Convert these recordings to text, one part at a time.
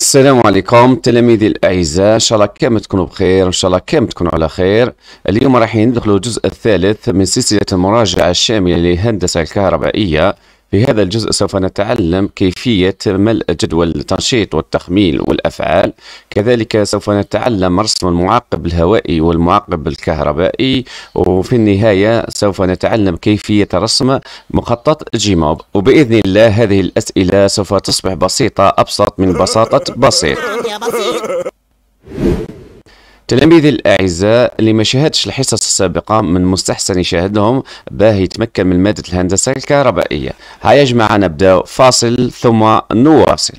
السلام عليكم تلاميذي الاعزاء ان شاء الله كامل تكونوا بخير ان شاء الله كامل تكونوا على خير اليوم راح ندخلوا الجزء الثالث من سلسله المراجعه الشامله للهندسه الكهربائيه في هذا الجزء سوف نتعلم كيفية ملء جدول التنشيط والتخميل والأفعال كذلك سوف نتعلم رسم المعقب الهوائي والمعقب الكهربائي وفي النهاية سوف نتعلم كيفية رسم مخطط جيموب وبإذن الله هذه الأسئلة سوف تصبح بسيطة أبسط من بساطة بسيط تلاميذي الأعزاء اللي ما شاهدش الحصص السابقة من مستحسن يشاهدهم باه يتمكن من مادة الهندسة الكهربائية هيا جماعة نبدأ فاصل ثم نواصل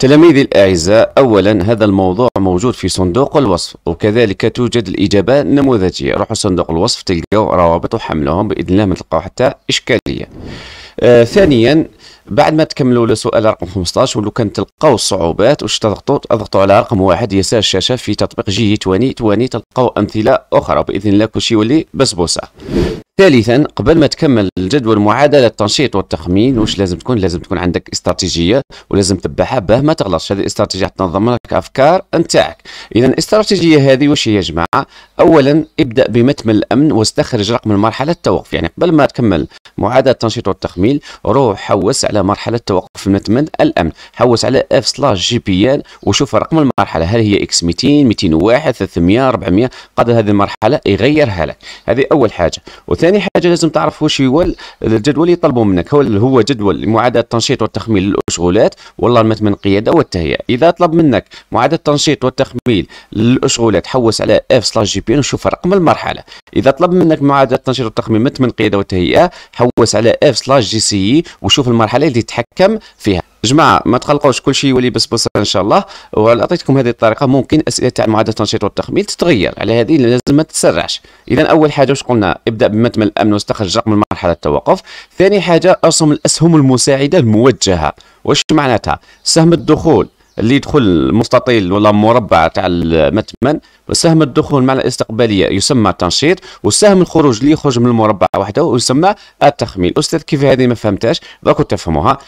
تلاميذي الأعزاء أولا هذا الموضوع موجود في صندوق الوصف وكذلك توجد الإجابة النموذجية روحوا صندوق الوصف تلقوا روابط وحملهم بإذن الله ما تلقوا حتى إشكالية آه ثانيا بعد ما تكملوا لسؤال رقم 15 ولو كان تلقاو الصعوبات واش تضغطوا اضغطوا على رقم واحد يسار الشاشه في تطبيق جي 20 20 تلقاو امثله اخرى باذن الله كلشي يولي بسبوسه ثالثا قبل ما تكمل الجدول معادله التنشيط والتخمين واش لازم تكون لازم تكون عندك استراتيجيه ولازم تبعها باه ما تغلطش هذه الاستراتيجيه تنظم لك افكار نتاعك اذا الاستراتيجيه هذه واش هي يا جماعه اولا ابدا بمتمل الامن واستخرج رقم المرحله التوقف يعني قبل ما تكمل معادله التنشيط والتخمين روح حوس على مرحله توقف متمل الامن حوس على اف سلاش جي بي ان وشوف رقم المرحله هل هي اكس 200 201 300 400 قدر هذه المرحله يغيرها لك هذه اول حاجه وثاني ثاني يعني حاجه لازم تعرف واش هو الجدول اللي يطلبوا منك هو هو جدول معادله التنشيط والتخميل للاشغولات ولا من القياده والتهيئه اذا طلب منك معادله التنشيط والتخميل للاشغولات حوس على اف سلاش جي بي وشوف رقم المرحله اذا طلب منك معادله التنشيط والتخميل من القياده والتهيئه حوس على اف سلاش جي سي وشوف المرحله اللي تتحكم فيها جماعه ما تقلقوش كل شيء يولي بسبوسه ان شاء الله وعطيتكم هذه الطريقه ممكن اسئله تاع معادله التنشيط والتخميل تتغير على هذه لازم ما تتسرعش اذا اول حاجه واش قلنا ابدا بمتمن الامن واستخرج رقم المرحله التوقف ثاني حاجه ارسم الاسهم المساعده الموجهه واش معناتها سهم الدخول اللي يدخل مستطيل ولا مربع تاع المتمن وسهم الدخول مع الاستقباليه يسمى تنشيط وسهم الخروج اللي يخرج من المربع وحده يسمى التخميل استاذ كيف هذه ما فهمتهاش درك تفهموها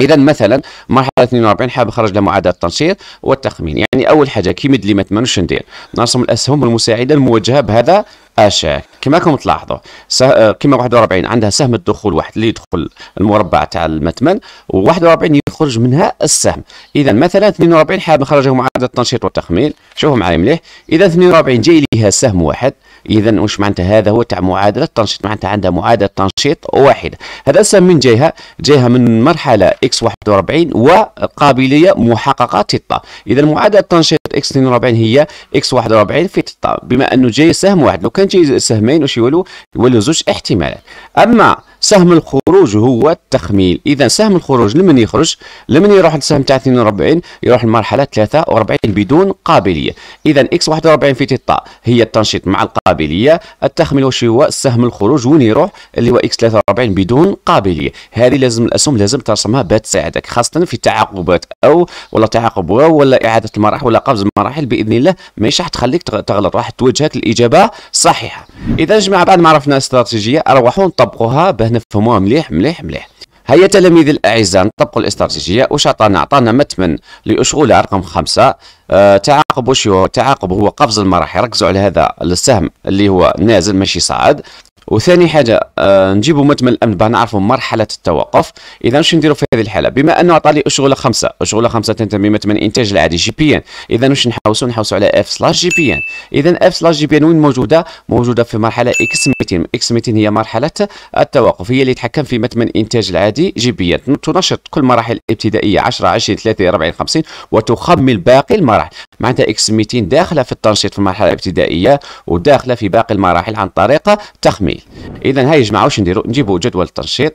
اذا مثلا مرحله 42 حاب خرج لها معادله التنشيط والتخمين يعني اول حاجه كيمد لي ما تمنوش ندير نرسم الاسهم المساعده الموجهه بهذا اشاك كما راكم تلاحظوا سه... آه، كما 41 عندها سهم الدخول واحد اللي يدخل المربع تاع المتمن و41 يخرج منها السهم اذا مثلا 42 حاب نخرج معادله التنشيط والتخمين شوفوا معايا مليح اذا 42 جاي ليها سهم واحد اذا وش معناتها هذا هو تاع معادله تنشيط معناتها عندها معادله تنشيط واحده هذا اسم من جهه جهه من مرحله اكس 41 وقابليه محققه تطا اذا معادله تنشيط اكس 42 هي اكس 41 في تطا بما انه جاي سهم واحد لو كان جاي سهمين وش يولوا يولوا زوج احتمالات اما سهم الخروج هو التخميل اذا سهم الخروج لمن يخرج لمن يروح للسهم تاع 42 يروح المرحله 43 بدون قابليه اذا اكس 41 في تيتا هي التنشيط مع القابليه التخميل واش هو سهم الخروج وين يروح اللي هو اكس 43 بدون قابليه هذه لازم الاسهم لازم ترسمها بتساعدك خاصه في تعاقبات او ولا تعاقب ولا اعاده المراحل ولا قفز المراحل باذن الله ماشي راح تخليك تغلط راح توجهك الاجابه صحيحه اذا جماعه بعد ما عرفنا الاستراتيجيه اروحوا نطبقوها به نفهموها مليح مليح مليح هيا تلاميذ الأعزاء نطبقوا الاستراتيجية واش عطانا عطانا متمن لأشغال رقم خمسة أه تعاقب وش هو تعاقب هو قفز المراحل ركزوا على هذا السهم اللي هو نازل ماشي صاعد وثاني حاجه آه نجيبوا متم الامن باه نعرفوا مرحله التوقف اذا واش نديروا في هذه الحاله بما انه عطى لي اشغله خمسه اشغله خمسه تنتمي من الانتاج العادي جي بي ان اذا واش نحوسوا نحوسوا على اف سلاش جي بي ان اذا اف سلاش جي بي ان وين موجوده موجوده في مرحله اكس 200 اكس 200 هي مرحله التوقف هي اللي تحكم في متم الانتاج العادي جي بي ان تنشط كل مراحل الابتدائيه 10 20 30 40 50 وتخمل باقي المراحل معناتها اكس 200 داخله في التنشيط في المرحله الابتدائيه وداخله في باقي المراحل عن طريق تخمين جميل اذا هاي جماعه واش نديروا نجيبوا جدول التنشيط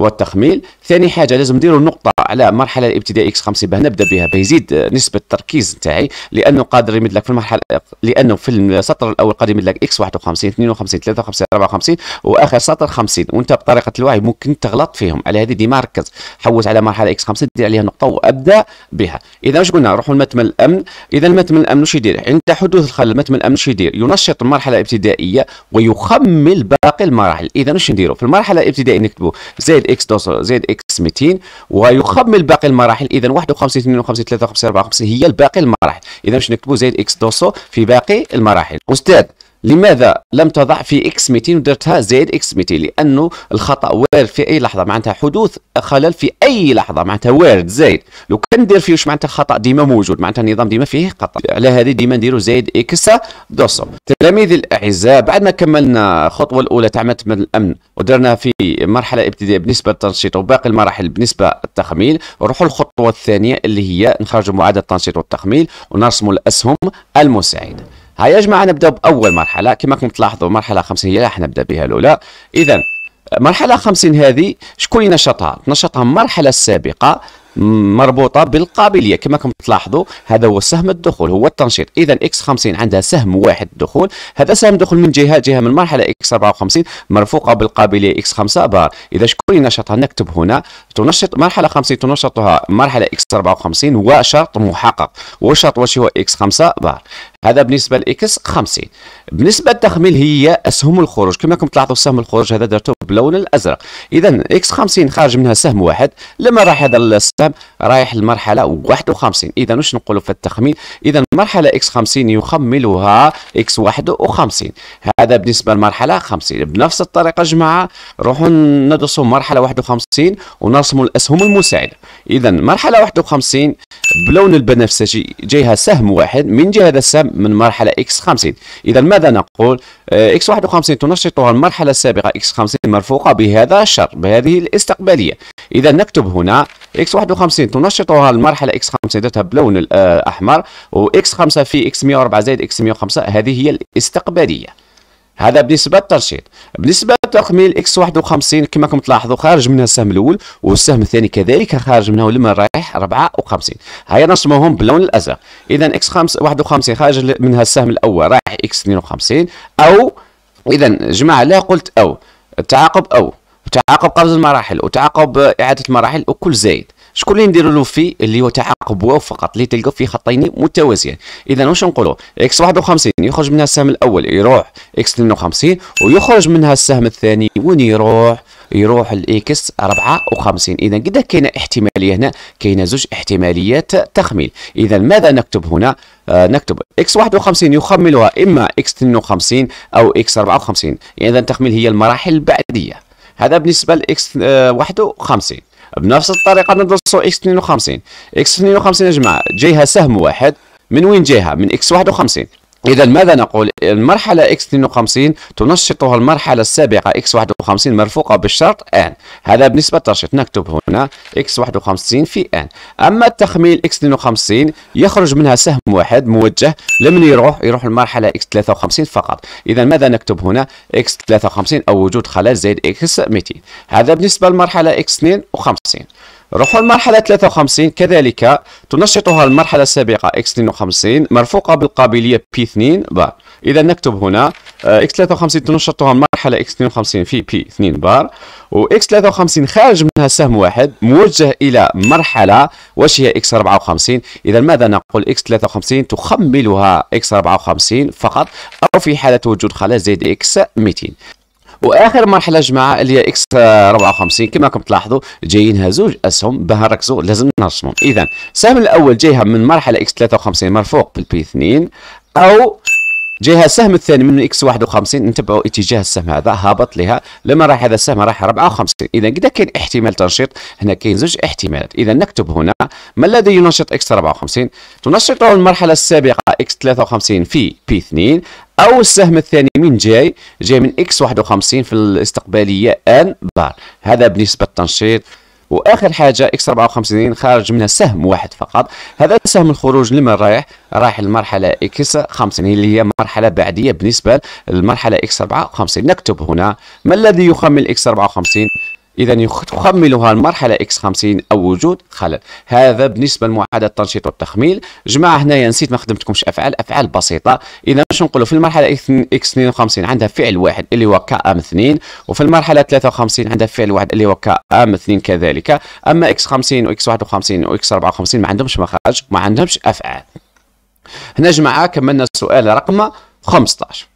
والتخميل ثاني حاجه لازم نديروا نقطه على المرحله الابتدائيه اكس 50 باه نبدا بها بيزيد نسبه التركيز نتاعي لانه قادر يمد لك في المرحله لانه في السطر الاول قادر يمد لك اكس 51 52 53 54 واخر سطر 50 وانت بطريقه الوعي ممكن تغلط فيهم على هذه ديما ركز حوس على مرحله اكس 50 دير عليها نقطه وابدا بها اذا واش قلنا نروحوا لمتمن الامن اذا المتمن الامن واش يدير عند حدوث الخلل المتم الامن واش يدير ينشط المرحله الابتدائيه ويخمل باقي المراحل اذا واش نديروا في المرحله الابتدائيه نكتبوا زائد زائد اكس دوسر زائد اكس 200 ويخمل باقي المراحل اذا 51 52 53 54 هي الباقي المراحل اذا باش نكتبوا زائد اكس دوسر في باقي المراحل استاذ لماذا لم تضع في اكس 200 ودرتها زائد اكس 200 لانه الخطا وارد في اي لحظه معناتها حدوث خلل في اي لحظه معناتها وارد زائد لو كان ندير فيه واش معناتها الخطا ديما موجود معناتها النظام ديما فيه خطا على هذه ديما نديرو زائد اكس 200 تلاميذي الاعزاء بعد ما كملنا الخطوه الاولى تاع من الامن ودرنا في مرحله ابتدائيه بالنسبه للتنشيط وباقي المراحل بالنسبه للتخميل نروحوا للخطوه الثانيه اللي هي نخرجوا معادله التنشيط والتخميل ونرسموا الاسهم المساعده هاي يا جماعه نبدا باول مرحله كما راكم تلاحظوا مرحله 50 هي اللي راح نبدا بها الاولى اذا مرحلة 50 هذه شكون اللي نشطها؟ نشطها المرحلة السابقة مربوطه بالقابليه كما كم تلاحظوا هذا هو سهم الدخول هو التنشيط اذا اكس 50 عندها سهم واحد دخول هذا سهم دخول من جهه جهه من مرحله اكس 54 مرفوقه بالقابليه اكس 5 بار اذا شكون ينشطها نكتب هنا تنشط مرحله 50 تنشطها مرحله اكس 54 وشرط محقق والشرط واش هو اكس 5 بار هذا بالنسبه لاكس 50 بالنسبه للتخميل هي اسهم الخروج كما كم تلاحظوا سهم الخروج هذا درته باللون الازرق اذا اكس 50 خارج منها سهم واحد لما راح هذا السهم الحساب رايح للمرحله 51 اذا واش نقولوا في التخمين اذا المرحله اكس 50 يخملها اكس 51 هذا بالنسبه للمرحله 50 بنفس الطريقه جماعه روحوا ندرسوا مرحله 51 ونرسموا الاسهم المساعده اذا مرحله 51 بلون البنفسجي جايها سهم واحد من جهه هذا السهم من مرحله اكس 50 اذا ماذا نقول آه، اكس 51 تنشطها المرحله السابقه اكس 50 مرفوقه بهذا الشر بهذه الاستقباليه اذا نكتب هنا اكس 51 تنشطها المرحله اكس 5 ذاتها بلون الاحمر آه، واكس 5 في اكس 104 زائد اكس 105 هذه هي الاستقباليه هذا بالنسبه للترشيط بالنسبه لتخمين اكس 51 كما راكم تلاحظوا خارج منها السهم الاول والسهم الثاني كذلك خارج منها ولما رايح 54 هيا نرسموهم باللون الازرق اذا اكس 5 51 خارج منها السهم الاول رايح اكس 52 او اذا جماعه لا قلت او التعاقب او وتعاقب قفز المراحل وتعاقب اعاده المراحل وكل زايد شكون اللي نديروا له في اللي هو تعاقب واو فقط اللي تلقى فيه خطين متوازيين اذا واش نقولوا اكس 51 يخرج منها السهم الاول يروح اكس 52 ويخرج منها السهم الثاني وين يروح يروح الاكس 54 اذا قد كاينه احتماليه هنا كاينه زوج احتماليات تخمين اذا ماذا نكتب هنا آه نكتب اكس 51 يخملها اما اكس 52 او اكس 54 اذا تخميل هي المراحل البعديه هذا بالنسبه لاكس 51 آه، بنفس الطريقه ندرسوا اكس 52 اكس 52 يا جماعه جايها سهم واحد من وين جايها من اكس 51 إذا ماذا نقول؟ المرحلة X52 تنشطها المرحلة السابقة X51 مرفوقة بالشرط N هذا بالنسبة للترشيط نكتب هنا X51 في N أما التخميل X52 يخرج منها سهم واحد موجه لمن يروح؟ يروح المرحلة X53 فقط إذا ماذا نكتب هنا؟ X53 أو وجود خلل زائد X200 هذا بالنسبة للمرحلة X52 نروحوا للمرحلة 53 كذلك تنشطها المرحلة السابقة x52 مرفوقة بالقابلية p2 بار إذا نكتب هنا x53 آه، تنشطها المرحلة x52 في p2 بار و x53 خارج منها سهم واحد موجه إلى مرحلة واش هي x54 إذا ماذا نقول x53 تخملها x54 فقط أو في حالة وجود خلل زد x 200 واخر مرحله جماعه اللي هي اكس 54 كما راكم تلاحظوا جايينها زوج اسهم باه نركزوا لازم نرسمهم اذا السهم الاول جايها من مرحله اكس 53 مرفوع بالبي 2 او جهه السهم الثاني من اكس 51 نتبعوا اتجاه السهم هذا هابط لها لما راح هذا السهم راح 54 اذا قد كاين احتمال تنشيط هنا كاين زوج احتمالات اذا نكتب هنا ما الذي ينشط اكس 54 تنشطه المرحله السابقه اكس 53 في بي 2 او السهم الثاني من جاي جاي من اكس 51 في الاستقباليه ان بار هذا بالنسبه للتنشيط واخر حاجه اكس 54 خارج منها سهم واحد فقط هذا سهم الخروج لمن رايح رايح للمرحله اكس 50 اللي هي مرحله بعديه بالنسبه للمرحله اكس 54 نكتب هنا ما الذي يخمن اكس 54 إذا يخملها المرحلة إكس 50 أو وجود خلل هذا بالنسبة لمعادلة التنشيط والتخميل جماعة هنايا نسيت ما خدمتكمش أفعال أفعال بسيطة إذا باش نقولوا في المرحلة إكس 52 عندها فعل واحد اللي هو ام 2 وفي المرحلة 53 عندها فعل واحد اللي هو ام 2 كذلك أما إكس 50 وإكس 51 وإكس 54 ما عندهمش مخارج ما عندهمش أفعال هنا جماعة كملنا السؤال رقم 15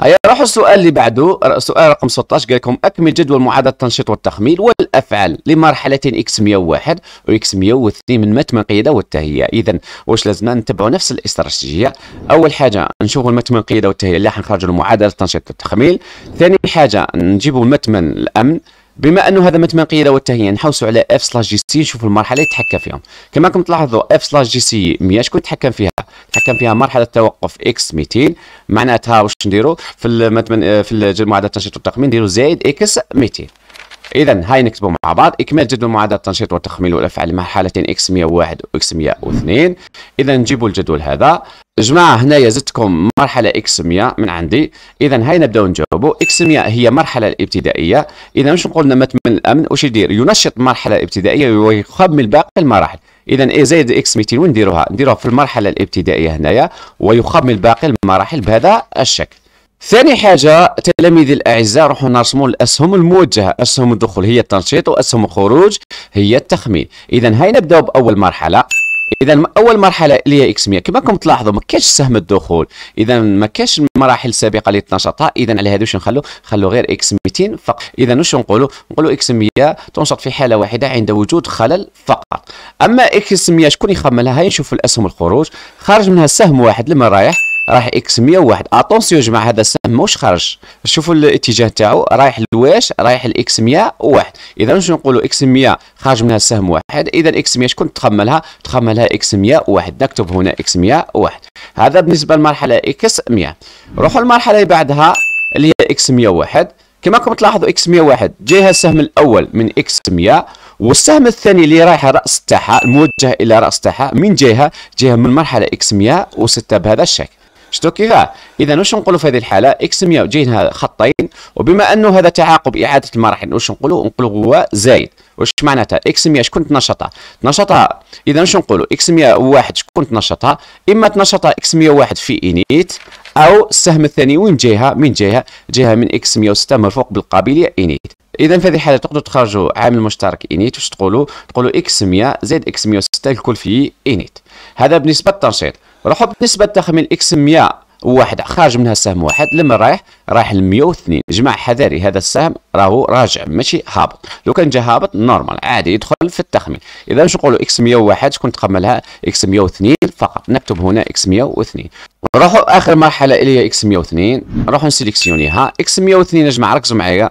هيا راحوا السؤال اللي بعده سؤال رقم 16 قال لكم اكمل جدول معادله التنشيط والتخميل والافعال لمرحلتين اكس 101 واكس 102 من متن قيادة والتهيئه اذا واش لازمنا نتبعوا نفس الاستراتيجيه اول حاجه نشوفوا المتمن قيادة والتهيئه اللي حنخرجوا المعادله التنشيط والتخميل ثاني حاجه نجيبوا المتمن الامن بما انه هذا متمن قيادة والتهيئه نحوسوا على اف سلاش جي سي نشوفوا المرحله اللي يتحكم فيهم كما راكم تلاحظوا اف سلاش جي سي 100 شكون يتحكم فيها حكم فيها مرحله توقف اكس 200 معناتها واش نديروا في المتمن آه، في معادله التنشيط والتخمين نديروا زائد اكس 200 اذا هاي نكتبوا مع بعض اكمال جدول معادله التنشيط والتخمين والافعال مع حالتين اكس 101 واكس 102 اذا نجيبوا الجدول هذا جماعه هنايا زدتكم مرحله اكس 100 من عندي اذا هاي نبداو نجاوبوا اكس 100 هي مرحله الابتدائيه اذا مش نقول لنا متمن الامن واش يدير ينشط مرحله ابتدائيه ويخمل باقي المراحل اذا اي زائد اكس 200 وين نديروها نديروها في المرحله الابتدائيه هنايا ويقام باقي المراحل بهذا الشكل ثاني حاجة تلاميذي الأعزاء روحوا نرسموا الأسهم الموجهة أسهم الدخول هي التنشيط وأسهم الخروج هي التخمين إذا هاي نبداو بأول مرحلة اذا اول مرحله اللي هي اكس 100 كما راكم تلاحظوا ما كاش سهم الدخول اذا ما كاش المراحل السابقه اللي تنشطها اذا على هذا واش نخلو نخلو غير اكس 200 فقط اذا واش نقولوا نقولوا اكس 100 تنشط في حاله واحده عند وجود خلل فقط اما اكس 100 شكون يخملها هاي نشوف الاسهم الخروج خارج منها سهم واحد لما رايح رايح اكس 101 اتونسيون يا جماعه هذا السهم موش خرج شوفوا الاتجاه تاعو رايح لواش رايح لاكس 101 اذا واش نقولوا اكس 100 خرج منها السهم واحد اذا اكس 100 شكون تخملها تخملها اكس 101 نكتب هنا اكس 101 هذا بالنسبه للمرحله اكس 100 روحوا للمرحله اللي بعدها اللي هي اكس 101 كما راكم تلاحظوا اكس 101 جايها السهم الاول من اكس 100 والسهم الثاني اللي رايح راس تاعها الموجه الى راس تاعها من جهه جهه من مرحله اكس 106 بهذا الشكل شتو كذا اذا واش نقولوا في هذه الحاله اكس 100 جايين خطين وبما انه هذا تعاقب اعاده المراحل واش نقولوا نقولوا هو زايد واش معناتها اكس 100 شكون تنشطها تنشطها اذا واش نقولوا اكس 101 شكون تنشطها اما تنشطها اكس 101 في انيت او السهم الثاني وين جايها من جهه جهه من اكس 106 مرفوق بالقابليه انيت اذا في هذه الحاله تقدروا تخرجوا عامل مشترك انيت واش تقولوا تقولوا اكس 100 زائد اكس 106 الكل في انيت هذا بالنسبه للتنشيط ونحط نسبة تخمين اكس 100 واحد خارج منها سهم واحد لما رايح رايح ل 102 جماعة حذاري هذا السهم راهو راجع ماشي هابط لو كان جا هابط نورمال عادي يدخل في التخمين اذا باش نقولوا اكس 101 شكون تقبلها اكس 102 فقط نكتب هنا اكس 102 نروحوا اخر مرحلة اللي هي اكس 102 نروحوا نسيليكسيونيها اكس 102 يا جماعة ركزوا معايا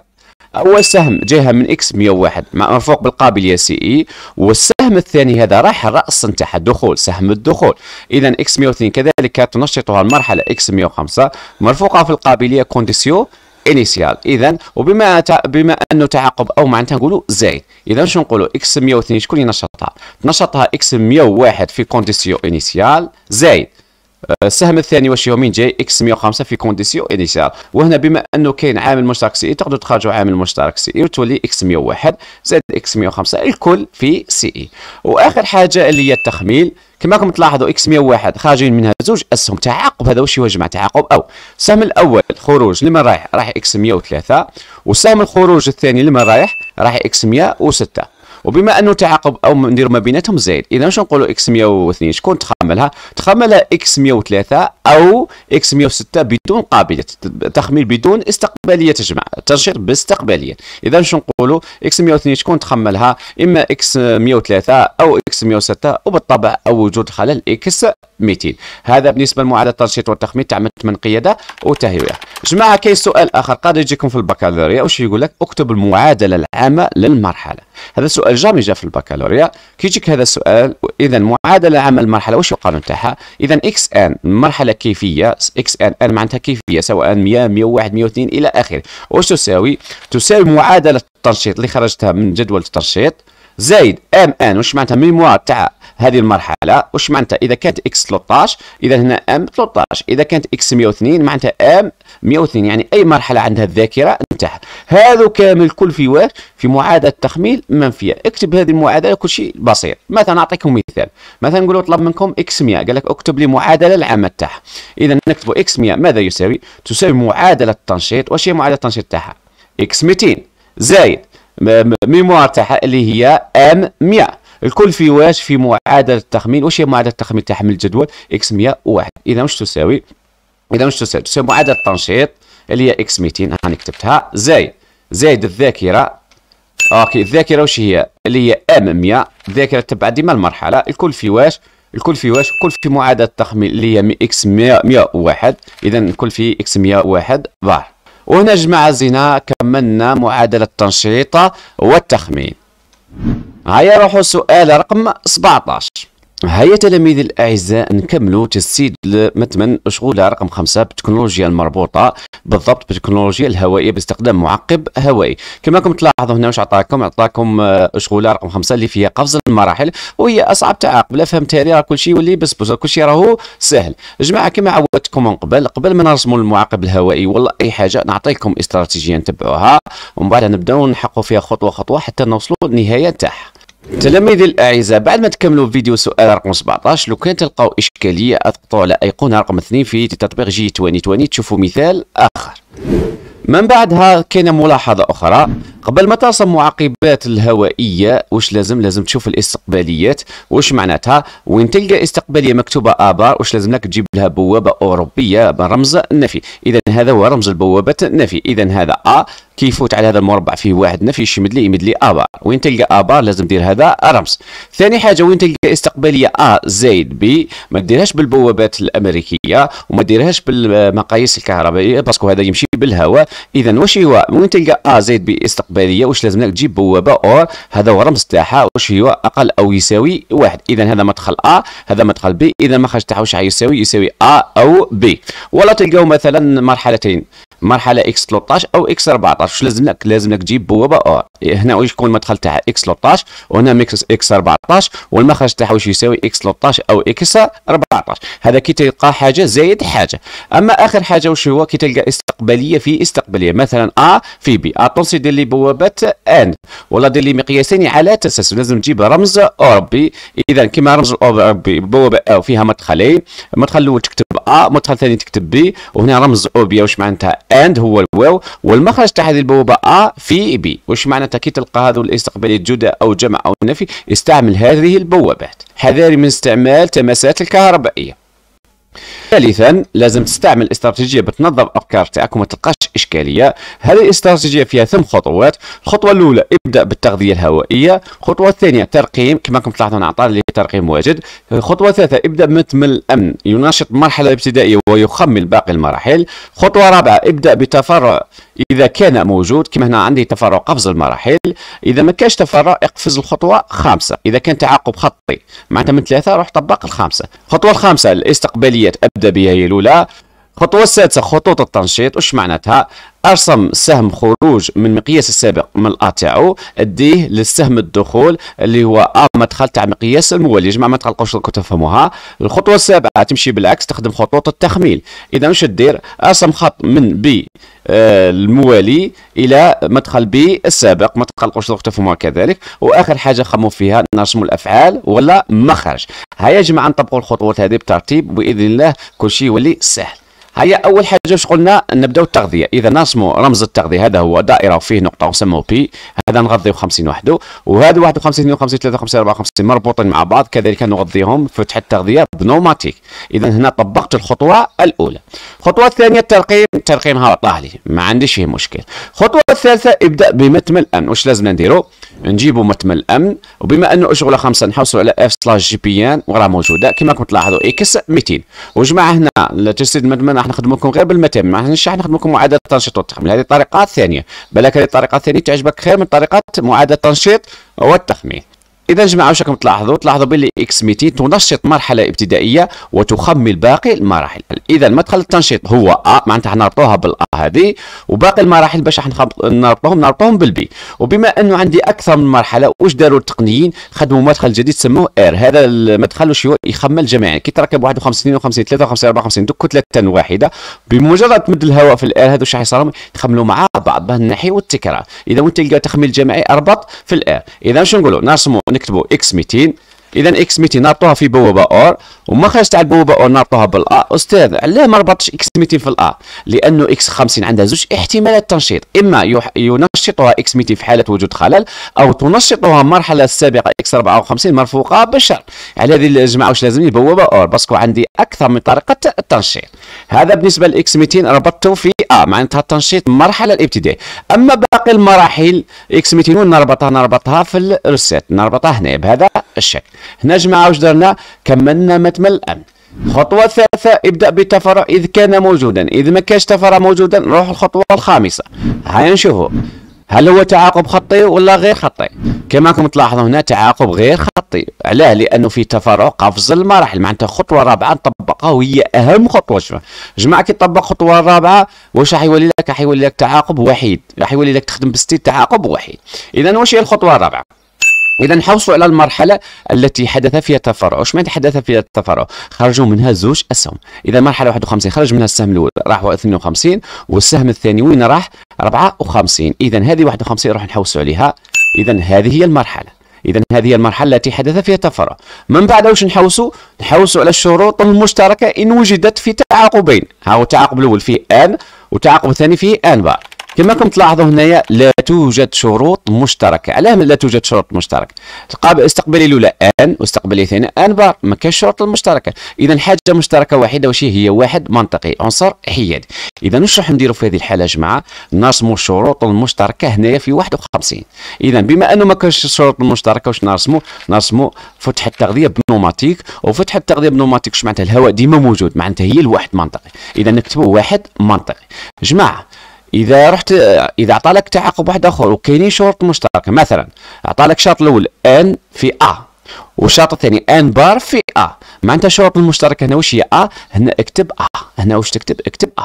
اول سهم جهه من اكس 101 مرفوق بالقابليه سي اي والسهم الثاني هذا راح الراس نتاع الدخول سهم الدخول اذا اكس 102 كذلك تنشطها المرحله اكس 105 مرفوقه في القابليه كونديسيو انيسيال اذا وبما تع... بما انه تعاقب او معناتها نقولوا زايد اذا شنو نقولوا اكس 102 شكون اللي نشطها نشطها اكس 101 في كونديسيو انيسيال زايد السهم الثاني واش يومين جاي اكس 105 في كونديسيون انيسيال وهنا بما انه كاين عامل مشترك سي اي تقدروا تخرجوا عامل مشترك سي اي وتولي اكس 101 زائد اكس 105 الكل في سي اي e. واخر حاجه اللي هي التخميل كما راكم تلاحظوا اكس 101 خارجين منها زوج اسهم تعاقب هذا واش يجمع تعاقب او السهم الاول خروج لمن رايح رايح اكس 103 والسهم الخروج الثاني لمن رايح رايح اكس 106 وبما انه تعاقب او نديروا ما بيناتهم زائد اذا شنو نقولوا اكس 102 شكون تخملها تخملها اكس 103 او اكس 106 بدون قابله تخميل بدون استقباليه تجمع تنشيط باستقباليه اذا شنو نقولوا اكس 102 شكون تخملها اما اكس 103 او اكس 106 وبالطبع او وجود خلل اكس 200 هذا بالنسبه لمعادله الترشيط والتخميد تاع من قياده وتهيئه جماعه كاين سؤال اخر قادر يجيكم في البكالوريا واش يقول لك اكتب المعادله العامه للمرحله هذا السؤال جامي جا في البكالوريا كي يجيك هذا السؤال اذا المعادله العامه للمرحله واش القانون تاعها اذا اكس ان المرحله كيفيه اكس ان ان معناتها كيفيه سواء 100 101 102 الى اخره واش تساوي تساوي معادله الترشيط اللي خرجتها من جدول الترشيط زائد ام ان واش معناتها ميموار تاع هذه المرحله واش معناتها اذا كانت اكس 13 اذا هنا ام 13 اذا كانت اكس 102 معناتها ام 102 يعني اي مرحله عندها الذاكره نتاعها هذا كامل الكل في واش في معادله تخميل منفيه اكتب هذه المعادله كل شيء بسيط مثلا نعطيكم مثال مثلا نقولوا طلب منكم اكس 100 قال لك اكتب لي معادله العامه تاعها اذا نكتبوا اكس 100 ماذا يساوي تساوي معادله التنشيط واش هي معادله التنشيط تاعها اكس 200 زائد ميموار تاعها اللي هي ام 100 الكل في واش في معادله التخمين واش هي معادله التخمين تاع حمل الجدول اكس 101 اذا واش تساوي اذا واش تساوي تساوي معادله التنشيط اللي هي اكس 200 راني كتبتها زايد زايد الذاكره اوكي الذاكره واش هي اللي هي ام 100 الذاكره تبع ديما المرحله الكل في واش الكل في واش الكل في معادله التخمين اللي هي اكس 101 اذا الكل في اكس 101 ظاهر وهنا جماعة زينا كملنا معادلة التنشيط والتخمين هيا روحوا سؤال رقم 17 هيا تلاميذ الأعزاء نكملوا تجسيد متمن شغولة رقم خمسة بالتكنولوجيا المربوطة بالضبط بالتكنولوجيا الهوائية باستخدام معقب هوائي كما راكم تلاحظوا هنا واش عطاكم عطاكم آه، شغولة رقم خمسة اللي فيها قفز المراحل وهي أصعب تعاقب لا فهمت هذه راه كل شيء يولي بسبوسة كل شيء راهو سهل جماعة كما عودتكم من قبل قبل ما نرسموا المعقب الهوائي ولا أي حاجة نعطيكم استراتيجية نتبعوها ومن بعد نبداو نحققوا فيها خطوة خطوة حتى نوصلوا للنهاية تاعها تلاميذ الاعزاء بعد ما تكملوا فيديو سؤال رقم 17 لو كان تلقاو اشكاليه اضغطوا على ايقونه رقم 2 في تطبيق جي 2020 تشوفوا مثال اخر من بعدها كان ملاحظه اخرى قبل ما ترسم معقبات الهوائيه واش لازم لازم تشوف الاستقباليات واش معناتها وين تلقى استقباليه مكتوبه ابار واش لازم لك تجيب لها بوابه اوروبيه برمز نفي اذا هذا هو رمز البوابه النفي اذا هذا ا كي يفوت على هذا المربع فيه واحد نفي يشمد لي يمد لي ابار وين تلقى ابار لازم دير هذا رمز ثاني حاجه وين تلقى استقباليه ا زائد بي ما ديرهاش بالبوابات الامريكيه وما ديرهاش بالمقاييس الكهربائيه باسكو هذا يمشي بالهواء اذا واش هو وين تلقى ا زائد بي استقباليه باليه واش لازم لك تجيب بوابه اور هذا هو رمز تاعها واش هو اقل او يساوي واحد اذا هذا مدخل ا هذا مدخل بي اذا المخرج تاعها واش يساوي يساوي ا او بي ولا تلقاو مثلا مرحلتين مرحله اكس 13 او اكس 14 واش لازم لك لازم لك تجيب بوابه ار آه. إيه، هنا واش يكون المدخل تاعها اكس 13 وهنا ميكس اكس 14 والمخرج تاعها واش يساوي اكس 13 او اكس 14 هذا كي تلقى حاجه زائد حاجه اما اخر حاجه واش هو كي تلقى استقباليه في استقباليه مثلا ا في بي اتونسي دير لي بوابه ان ولا دير لي مقياسين على تسلسل لازم تجيب رمز اوربي اذا كيما رمز اوربي بوابه او فيها مدخلين المدخل الاول تكتب ا آه، مدخل ثاني تكتب بي وهنا رمز اوبيا واش معناتها اند هو الواو والمخرج تاع هذه البوابه ا في بي واش معناتها كي تلقى هذو الاستقبالي جدا او جمع او نفي استعمل هذه البوابات حذاري من استعمال تماسات الكهربائية ثالثا لازم تستعمل استراتيجيه بتنظم افكار تاعك وما تلقاش اشكاليه هذه الاستراتيجيه فيها ثم خطوات الخطوه الاولى ابدا بالتغذيه الهوائيه الخطوه الثانيه ترقيم كما راكم تلاحظون عطار ترقيم واجد خطوة ثالثة ابدأ من الأمن يناشط المرحلة الابتدائية ويخمل باقي المراحل خطوة رابعة ابدأ بتفرع إذا كان موجود كما هنا عندي تفرع قفز المراحل إذا ما كانش تفرع اقفز الخطوة خامسة إذا كان تعاقب خطي معناتها من ثلاثة روح طبق الخامسة الخطوة الخامسة الاستقباليات أبدأ بها هي الأولى الخطوة السادسة خطوط التنشيط وش معناتها ارسم سهم خروج من مقياس السابق من الأ تاعو اديه للسهم الدخول اللي هو أ آه، مدخل تاع مقياس الموالي يا جماعه ما تقلقوش راكم تفهموها الخطوه السابعه تمشي بالعكس تخدم خطوط التخميل اذا واش دير ارسم خط من بي آه، الموالي الى مدخل بي السابق ما تقلقوش راكم تفهموها كذلك واخر حاجه خموا فيها نرسموا الافعال ولا مخرج هيا يا جماعه نطبقوا الخطوات هذه بترتيب باذن الله كل شيء يولي سهل هيا اول حاجه واش قلنا نبداو التغذيه اذا نرسموا رمز التغذيه هذا هو دائره وفيه نقطه وسموه بي هذا نغذيه 50 وحده وهذا 51 52 53 54 مربوطين مع بعض كذلك نغذيهم فتح التغذيه بنوماتيك اذا هنا طبقت الخطوه الاولى الخطوه الثانيه الترقيم ترقيمها طاح لي ما عنديش فيه مشكل الخطوه الثالثه ابدا بمتمل ان واش لازم نديرو نجيبوا متم الامن وبما انه شغله خمسه نحصلوا على اف سلاش جي بي ان وراه موجوده كما كنت تلاحظوا اكس 200 وجماعه هنا تجسيد المتم راح نخدم لكم غير بالمتم ما راح نخدم لكم معادله التنشيط والتخمين هذه الطريقه الثانيه بالك هذه الطريقه الثانيه تعجبك خير من طريقه معادله التنشيط والتخمين اذا جماعه واش راكم تلاحظوا تلاحظوا باللي اكس 200 تنشط مرحله ابتدائيه وتخمل باقي المراحل اذا مدخل التنشيط هو ا معناتها نربطوها بالا هذه وباقي المراحل باش نربطوهم نربطوهم بالبي وبما انه عندي اكثر من مرحله واش داروا التقنيين خدموا مدخل جديد سموه ار هذا المدخل واش يخمل جماعي كي تركب 51 و 53 53 54 دوك كتله واحده بمجرد تمد الهواء في الار هذو واش حيصيروا يخملوا مع بعض بهالناحيه والتكرار اذا وانت تلقى تخميل جماعي اربط في الار اذا شنو نقولوا نرسموا نكتبوا اكس 200 اذا اكس 200 نربطوها في بوابه اور وما خرجت على البوابه اور نربطوها بالا استاذ علاه ما ربطتش اكس 200 في الا لانه اكس 50 عندها زوج احتمالات تنشيط اما ينشطها اكس 200 في حاله وجود خلل او تنشطها المرحله السابقه اكس 54 مرفوقه بشر على هذه الجماعه واش لازم بوابه اور باسكو عندي اكثر من طريقه التنشيط هذا بالنسبه لاكس 200 ربطته في ا آه. معناتها التنشيط مرحله الابتدائيه اما باقي المراحل اكس 200 نربطها نربطها في الروسيت نربطها هنا بهذا الشكل هنا جماعة واش درنا كملنا متمل الأمن الخطوة الثالثة ابدأ بالتفرع إذ كان موجودا إذا ما كانش تفرع موجودا نروح الخطوة الخامسة هيا نشوفوا هل هو تعاقب خطي ولا غير خطي كما كم تلاحظوا هنا تعاقب غير خطي علاه لانه في تفرع قفز المراحل معناتها خطوه رابعه نطبقها وهي اهم خطوه جماعه كي تطبق خطوه رابعه واش راح يولي لك راح يولي لك تعاقب وحيد راح يولي لك تخدم بستي تعاقب وحيد اذا واش هي الخطوه الرابعه إذا حوصلوا إلى المرحلة التي حدث فيها التفرع، واش معنى حدث فيها التفرع؟ خرجوا منها زوج أسهم، إذا مرحلة 51 خرج منها السهم الأول راح 52 والسهم الثاني وين راح؟ 54، إذا هذه 51 راح نحوسوا عليها، إذا هذه هي المرحلة. اذا هذه هي المرحله التي حدث فيها التفرع من بعد واش نحوسوا نحوسوا على الشروط المشتركه ان وجدت في تعاقبين ها هو التعاقب الاول فيه ان والتعاقب الثاني فيه ان بار كما كنت تلاحظوا هنايا لا توجد شروط مشتركه علاه لا توجد شروط مشتركه استقبالي الاولى ان واستقبالي الثانيه ان بار ما كاينش الشروط المشتركه اذا حاجه مشتركه واحده وشي هي واحد منطقي عنصر حيادي اذا واش راح نديروا في هذه الحاله جماعه نرسموا الشروط المشتركه هنايا في 51 اذا بما انه ما كاينش الشروط المشتركه واش نرسموا نرسموا فتح التغذيه بنوماتيك وفتح التغذيه بنوماتيك واش معناتها الهواء ديما موجود معناتها هي الواحد منطقي اذا نكتبوا واحد منطقي جماعه اذا رحت اذا اعطالك تعاقب واحد اخر وكاينين شروط مشتركه مثلا اعطالك الشرط الاول ان في ا والشرط الثاني ان بار في ا معناتها الشروط المشتركه هنا واش هي ا هنا اكتب ا هنا واش تكتب اكتب ا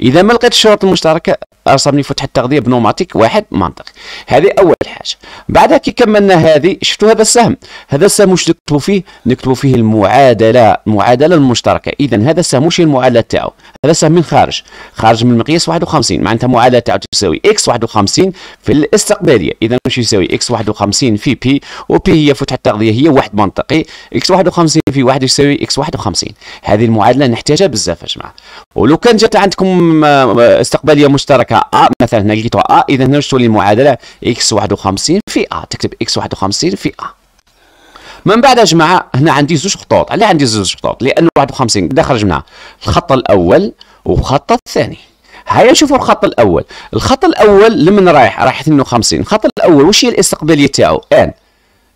اذا ما لقيت الشروط المشتركه رسم فتح التغذيه بنوماتيك واحد منطقي هذه اول حاجه بعدها كي كملنا هذه شفتوا هذا السهم هذا السهم واش نكتبوا فيه نكتبوا فيه المعادله المعادله المشتركه اذا هذا السهم واش المعادله تاعو هذا السهم من خارج خارج من المقياس 51 معناتها المعادله تاعو تساوي اكس 51 في الاستقباليه اذا واش يساوي اكس 51 في بي وبي هي فتح التغذيه هي واحد منطقي اكس 51 في واحد يساوي اكس 51 هذه المعادله نحتاجها بزاف يا جماعه ولو كان جات عندكم آه، آه، استقباليه مشتركه آ مثلا هنا لقيتو ا اذا هنا تولي المعادله اكس 51 في ا تكتب اكس 51 في ا من بعد يا جماعه هنا عندي زوج خطوط علاه عندي زوج خطوط لان 51 كدا خرج منها الخط الاول والخط الثاني هيا نشوفوا الخط الاول الخط الاول لمن رايح رايح 52 الخط الاول واش هي الاستقباليه تاعو ان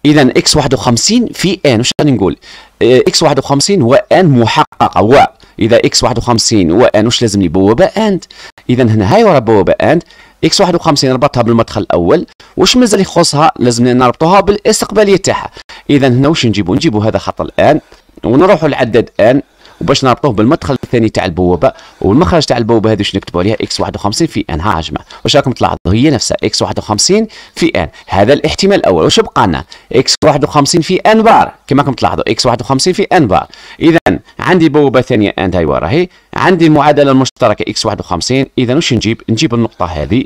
اذا اكس 51 في ان واش غادي نقول إيه، اكس 51 هو ان محققه و اذا اكس 51 هو ان واش لازم لي بوابه اند اذا هنا هاي ورا بوابه اند اكس 51 ربطها بالمدخل الاول واش مازال يخصها لازم نربطوها بالاستقباليه تاعها اذا هنا واش نجيبو نجيبو هذا خط الان ونروحوا لعداد ان وباش نربطوه بالمدخل الثاني تاع البوابه والمخرج تاع البوابه هذه واش نكتبوا عليها اكس 51 في ان ها يا واش راكم تلاحظوا هي نفسها اكس 51 في ان هذا الاحتمال الاول واش بقى لنا اكس 51 في ان بار كما راكم تلاحظوا اكس 51 في ان بار اذا عندي بوابه ثانيه ان هاي وراهي عندي المعادله المشتركه اكس 51 اذا واش نجيب نجيب النقطه هذه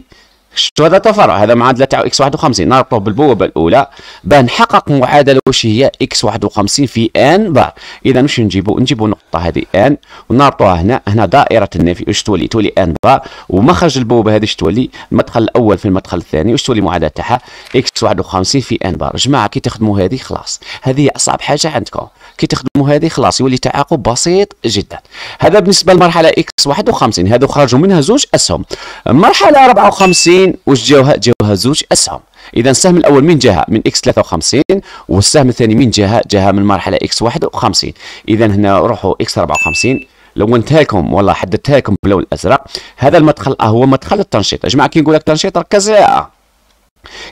هذا تفرع هذا معادلة تاع اكس 51 نربطوه بالبوابة الأولى باه نحقق معادلة واش هي اكس 51 في ان بار إذا واش نجيبو نجيبو النقطة هذه ان ونربطوها هنا هنا دائرة النفي واش تولي تولي ان بار ومخرج البوابة هذه واش تولي المدخل الأول في المدخل الثاني واش تولي معادلة تاعها اكس 51 في ان بار جماعة كي تخدموا هذه خلاص هذه أصعب حاجة عندكم كي تخدموا هذه خلاص يولي تعاقب بسيط جدا هذا بالنسبه للمرحله اكس 51 هذو خرجوا منها زوج اسهم المرحله 54 واش جاوها جاوها زوج اسهم اذا السهم الاول من جهه من اكس 53 والسهم الثاني من جهه جهه من المرحله اكس 51 اذا هنا روحوا اكس 54 لو لكم والله حددتها لكم باللون الازرق هذا المدخل آه، هو مدخل التنشيط يا جماعه كي نقول لك تنشيط ركز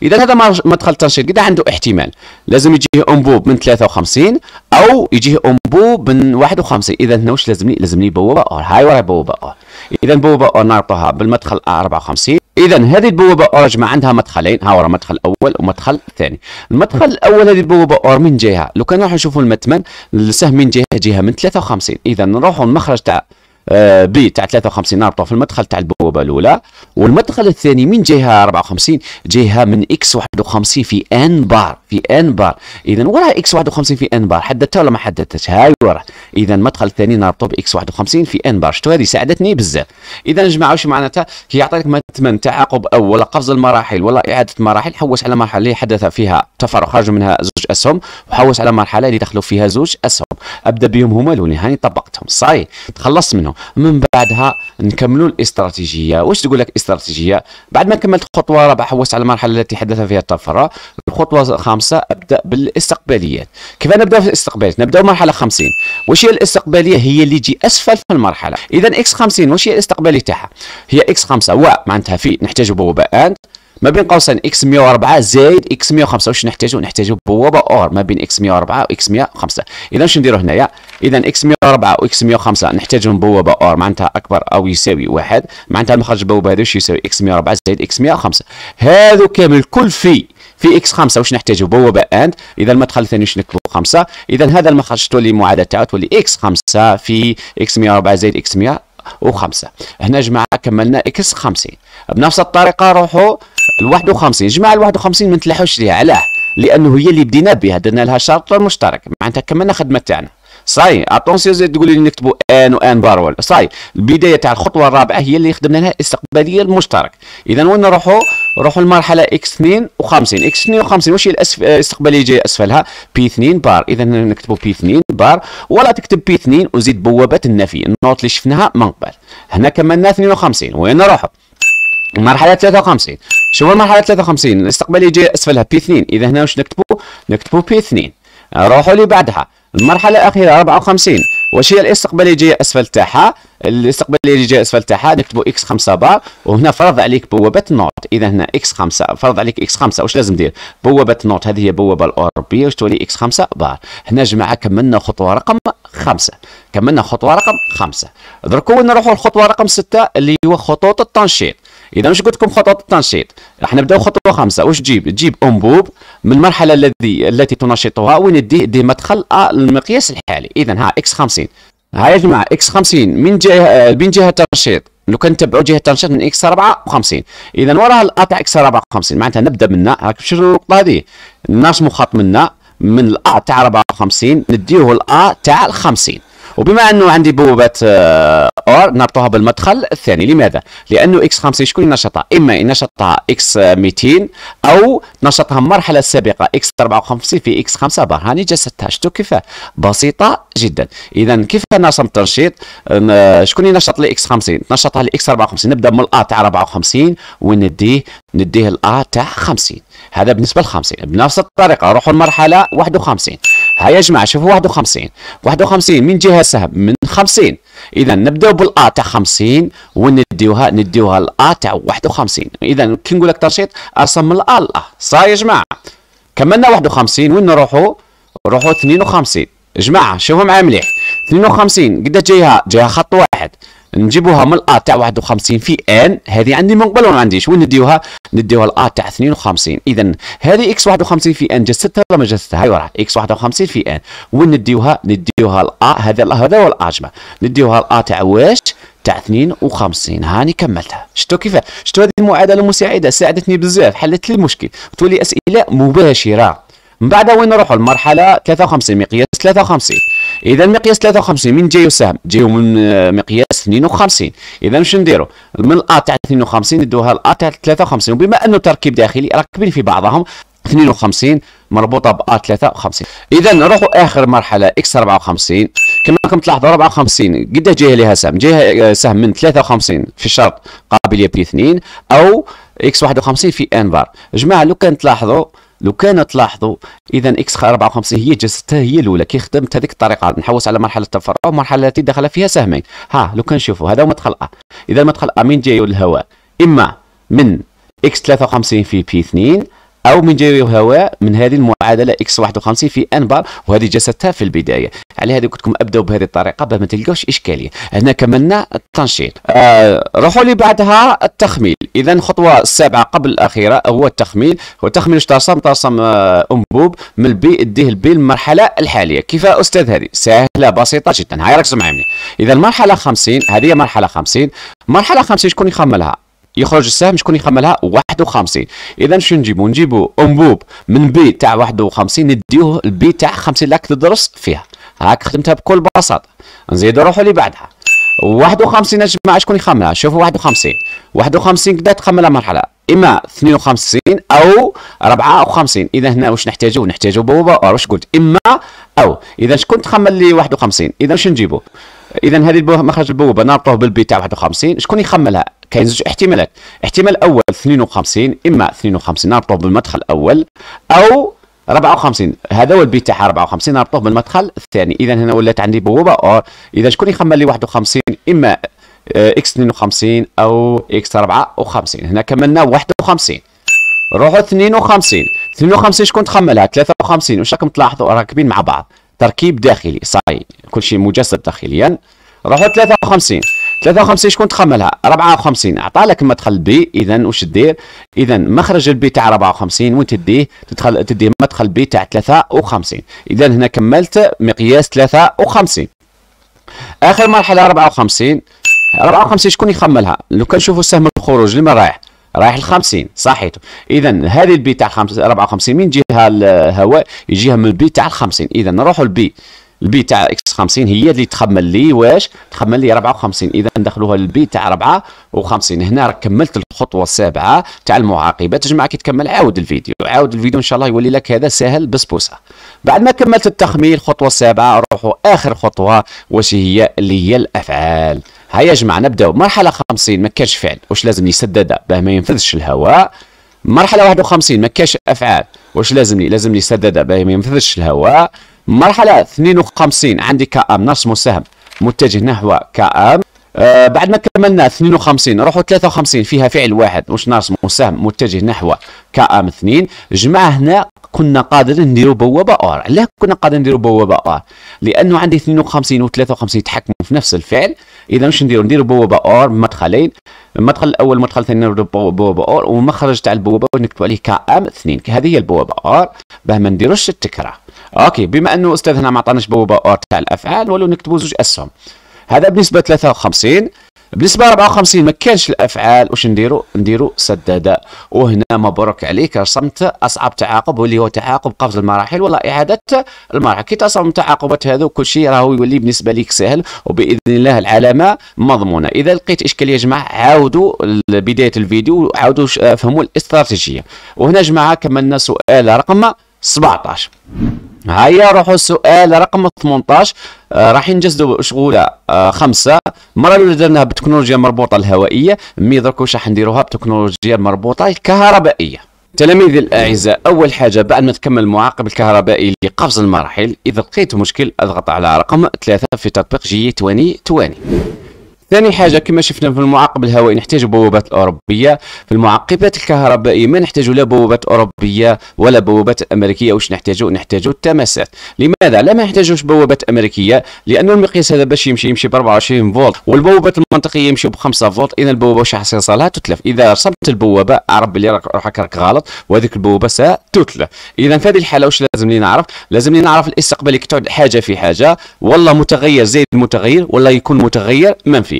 اذا هذا مدخل التنشيط كذا عنده احتمال لازم يجيه انبوب من 53 او يجيه انبوب من 51 اذا هنا واش لازمني لازمني بوابه اور هاي ورا بوابه اور اذا بوابه اور نربطها بالمدخل 54 اذا هذه البوابه اور جماعه عندها مدخلين ها ورا مدخل اول ومدخل ثاني المدخل الاول هذه البوابه اور من جهه لو كان نروحوا نشوفوا المتمن السهم من جهه جهه من 53 اذا نروحوا المخرج تاع آه، بي تاع 53 نربطوه في المدخل تاع البوابه الاولى والمدخل الثاني من جهه 54 جهه من اكس 51 في ان بار في ان بار اذا وراء اكس 51 في ان بار حددتها ولا ما حددتهاش هاي وراء اذا المدخل الثاني نربطوه باكس 51 في ان بار شفتوا هذه ساعدتني بزاف اذا يا جماعه واش معناتها كيعطيك ثمن تعاقب او ولا قفز المراحل ولا اعاده مراحل حوس على مرحله حدث فيها تفرق خرج منها زوج اسهم وحوس على مرحله اللي دخلوا فيها زوج اسهم ابدا بهم هما الاولين هاني طبقتهم صحيح تخلصت منهم من بعدها نكملوا الاستراتيجيه واش تقول لك استراتيجيه بعد ما كملت خطوه رابعه حوست على المرحله التي حدث فيها الطفره الخطوه الخامسه ابدا بالاستقباليات كيف نبدا في الاستقباليات نبدا مرحله 50 واش هي الاستقباليه هي اللي تجي اسفل في المرحله اذا اكس 50 واش هي الاستقباليه تاعها هي اكس 5 و معناتها في نحتاجوا بوابه اند ما بين قوسين اكس 104 زائد اكس 105 واش نحتاجوا نحتاجوا بوابه اور ما بين اكس 104 واكس 105 اذا واش نديروا هنايا اذا اكس 104 واكس 105 نحتاجهم بوابه اور معناتها اكبر او يساوي واحد معناتها المخرج البوابه هذا واش يساوي اكس 104 زائد اكس 105 هذا كامل الكل في في اكس 5 واش نحتاجوا بوابه اند اذا المدخل الثاني واش نكتبوا 5 اذا هذا المخرج تولي المعادله تاعو تولي اكس 5 في اكس 104 زائد اكس 105 وخمسة هنا جماعة كملنا اكس 50 بنفس الطريقة روحوا الواحد 51 جماعة ال 51 ما نتلحوش ليها علاه لانه هي اللي بدينا بها درنا لها شرط مشترك معناتها كملنا خدمة تاعنا صاي زيد تقول لي نكتبوا ان وان بارول صاي البدايه تاع الخطوه الرابعه هي اللي خدمنا لها استقباليه المشترك اذا وين نروحوا نروحوا للمرحله اكس 52 اكس 52 واش هي الاستقباليه جايه اسفلها بي 2 بار اذا نكتبوا بي 2 بار ولا تكتب بي 2 وزيد بوابه النفي النوت اللي شفناها من قبل هنا كملنا 52 وين نروحوا المرحله 53 شوف المرحله 53 الاستقباليه جايه اسفلها بي 2 اذا هنا واش نكتبوا نكتبوا بي 2 نروحوا اللي بعدها المرحله الاخيره 54 واش هي الاستقباليه جايه اسفل تاعها الاستقباليه اللي جايه اسفل تاعها نكتبوا اكس 5 بار وهنا فرض عليك بوابه نوت اذا هنا اكس 5 فرض عليك اكس 5 واش لازم دير بوابه نوت هذه هي بوابه الاوروبيه واش تولي اكس 5 بار هنا جماعه كملنا خطوه رقم 5 كملنا خطوه رقم 5 دركو نروحوا للخطوه رقم 6 اللي هو خطوط التنشيط اذا واش قلت لكم خطوه التنشيط راح نبداو خطوه خمسه واش تجيب تجيب انبوب من المرحله الذي التي تنشطها وين دي مدخل المقياس الحالي اذا ها اكس 50 ها يا جماعه اكس 50 من جهه من جهه التنشيط لو كان نتبعوا جهه التنشيط من اكس 54 اذا وراها القطع اكس 54 معناتها نبدا منا راك شنو النقطه هذه نرسموا خط منا من الا تاع 54 نديوه الا تاع 50 وبما انه عندي بوابات اور آه، نربطوها بالمدخل الثاني لماذا لانه اكس 50 شكون ينشطها؟ اما ينشطها اكس 200 او نشطها المرحله السابقه اكس 54 في اكس 5 بار هاني جسدتها شفتوا كيف بسيطه جدا اذا كيف نرسم التنشيط آه، شكون ينشط لي اكس 50 نشطها لي اكس 54 نبدا من الا تاع 54 ونديه نديه الا تاع 50 هذا بالنسبه ل 50 بنفس الطريقه نروحوا للمرحله 51 هيا يا جماعه شوفوا 51 51 من جهه سهم من 50 اذا نبداو بالا تاع 50 ونديوها نديوها الا تاع 51 اذا كي نقول لك ترشيط ارسم من الا لا صح يا جماعه كملنا 51 وين نروحوا نروحوا 52 جماعه شوفوا معايا مليح 52 قد جايها جايها خط واحد نجيبوها من الا تاع 51 في ان هذه عندي من قبل وما عنديش وين نديوها نديوها الا تاع 52 اذا هذه اكس 51 في ان جستها ولا ما جستها هاي وراها اكس 51 في ان وين نديوها نديوها الا هذا هذا هو الاجمع نديوها الا تاع واش تاع 52 هاني كملتها شفتوا كيف شفتوا هذه المعادله المساعده ساعدتني بزاف حلت لي المشكل تولي اسئله مباشره من بعد وين نروحوا المرحله 53 مقياس 53 اذا مقياس 53 من جايو السهم جايو من آه، مقياس 52 اذا شنو نديروا من الا تاع 52 ندوها الا تاع 53 وبما انه تركيب داخلي راكبين في بعضهم 52 مربوطه ب 53 اذا نروحوا اخر مرحله اكس 54 كما راكم تلاحظوا 54 قد جايه لها سهم جايه آه، سهم من 53 في الشرط قابليه بي 2 او اكس 51 في ان بار جماعه لو كان تلاحظوا لو كان تلاحظوا اذا اكس 54 هي جلستها هي الاولى كي خدمت هذيك الطريقه نحوس على مرحله التفرع ومرحله التي دخل فيها سهمين ها لو كان نشوفوا هذا هو مدخل ا اذا مدخل ا من جاي الهواء اما من اكس 53 في بي 2 او من جري هواء من هذه المعادله اكس 51 في ان بار وهذه جسدتها في البدايه على هذه قلت لكم ابداوا بهذه الطريقه باش ما تلقاوش اشكاليه هنا كملنا التنشيط آه روحوا لي بعدها التخميل اذا الخطوه السابعه قبل الاخيره هو التخميل والتخميل تخميل ترسم ترسم آه انبوب من البي اديه البي المرحله الحاليه كيف استاذ هذه سهله بسيطه جدا هاي ركزوا معي اذا المرحله 50 هذه مرحله 50 مرحله 50 شكون يخملها يخرج السهم شكون يخملها 51 اذا شنو نجيبو نجيبو انبوب من بي تاع 51 نديوه البي تاع 50 لاك تدرس فيها هاك خدمتها بكل بساطه نزيد نروحو اللي بعدها 51 يا جماعه شكون يخملها شوفوا 51 51 قد تخملها مرحله اما 52 او 54 اذا هنا واش نحتاجو نحتاجو بوابه أه، واش قلت اما او اذا شكون تخمل لي 51 اذا شنو نجيبو اذا هذه مخرج البوابه نربطوه بالبي تاع 51 شكون يخملها كاين زوج احتمالات احتمال اول 52 اما 52 نربطوه بالمدخل الاول او 54 هذا هو البيت تاعها 54 نربطوه بالمدخل الثاني اذا هنا ولات عندي بوابه اور اذا شكون يخمن لي 51 اما اكس 52 او اكس 54 هنا كملنا 51 روحوا 52 52 شكون تخملها 53 واش راكم تلاحظوا راكبين مع بعض تركيب داخلي صاي كل شيء مجسد داخليا روحوا 53 53 شكون تخملها 54 عطى لك مدخل بي اذا واش دير اذا مخرج البي تاع 54 وين تديه تدخل تديه مدخل بي تاع 53 اذا هنا كملت مقياس 53 اخر مرحله 54 54 شكون يخملها لو كان نشوفوا سهم الخروج لما رايح رايح ل 50 صحيته اذا هذه البي تاع 54 من جهه الهواء يجيها من البي تاع 50 اذا نروحوا البي البي تاع اكس 50 هي اللي تخمل لي واش تخمل لي 54 اذا ندخلوها للبي تاع 54 هنا راك كملت الخطوه السابعه تاع المعاقبه تجمع كي تكمل عاود الفيديو عاود الفيديو ان شاء الله يولي لك هذا سهل بسبوسه بعد ما كملت التخمين الخطوه السابعه نروحوا اخر خطوه واش هي اللي هي الافعال هيا يا جماعه نبداو مرحله 50 ما كانش فعل واش لازم يسددها باه ما ينفذش الهواء مرحله 51 ما كانش افعال واش لازمني لازمني سددها باه ما ينفذش الهواء مرحلة 52 عندي كأم نفس مساهم متجه نحو كأم آه بعد ما كملنا 52 نروحوا 53 فيها فعل واحد واش ناقص مساهم متجه نحو كام 2 جمع هنا كنا قادرين نديروا بوابه اور علاه كنا قادرين نديروا بوابه اور لانه عندي 52 و53 يتحكموا في نفس الفعل اذا واش نديروا نديروا بوابه اور مدخلين المدخل الاول المدخل الثاني بوابه ار ومخرج تاع البوابه نكتبو عليه كام اثنين هذه هي البوابه ار باه ما نديروش التكرار اوكي بما انه هنا ما عطاناش بوابه ار تاع الافعال ولو نكتبوا زوج اسهم هذا بالنسبه 53 بالنسبه ل 54 ما كانش الافعال واش نديرو نديرو سداده وهنا مبروك عليك رسمت اصعب تعاقب واللي هو تعاقب قفز المراحل ولا اعاده المراحل كي تصل التعاقبات هذو كل شيء راه يولي بالنسبه ليك سهل وباذن الله العلامه مضمونه اذا لقيت اشكاليه جماعه عاودوا بدايه الفيديو عاودوا فهموا الاستراتيجيه وهنا جماعه كملنا سؤال رقم 17 هيا روحوا السؤال رقم 18 آه راح نجسدوا شغوله آه خمسه المره الاولى درناها بالتكنولوجيا المربوطه الهوائيه مي درك واش راح نديروها بالتكنولوجيا المربوطه الكهربائيه تلاميذي الاعزاء اول حاجه بعد ما تكمل المعاقب الكهربائي لقفز المراحل اذا لقيت مشكل اضغط على رقم ثلاثة في تطبيق جي 2020 ثاني حاجه كما شفنا في المعقب الهوائي نحتاج بوابات اوروبيه في المعقبات الكهربائيه ما نحتاج لا بوابات اوروبيه ولا بوابات امريكيه واش نحتاجو نحتاجو التماسات لماذا لا ما نحتاجوش بوابات امريكيه لان المقياس هذا باش يمشي يمشي ب 24 فولت والبوابات المنطقيه يمشي ب 5 فولت اذا البوابه واش حصيصه تتلف اذا رسمت البوابه عرب بلي روحك راك غلط وهذيك البوابه ستتلف اذا في هذه الحاله واش لازم لي نعرف لازم لي نعرف الاستقبال كتعود حاجه في حاجه والله متغير زيد متغير ولا يكون متغير منفي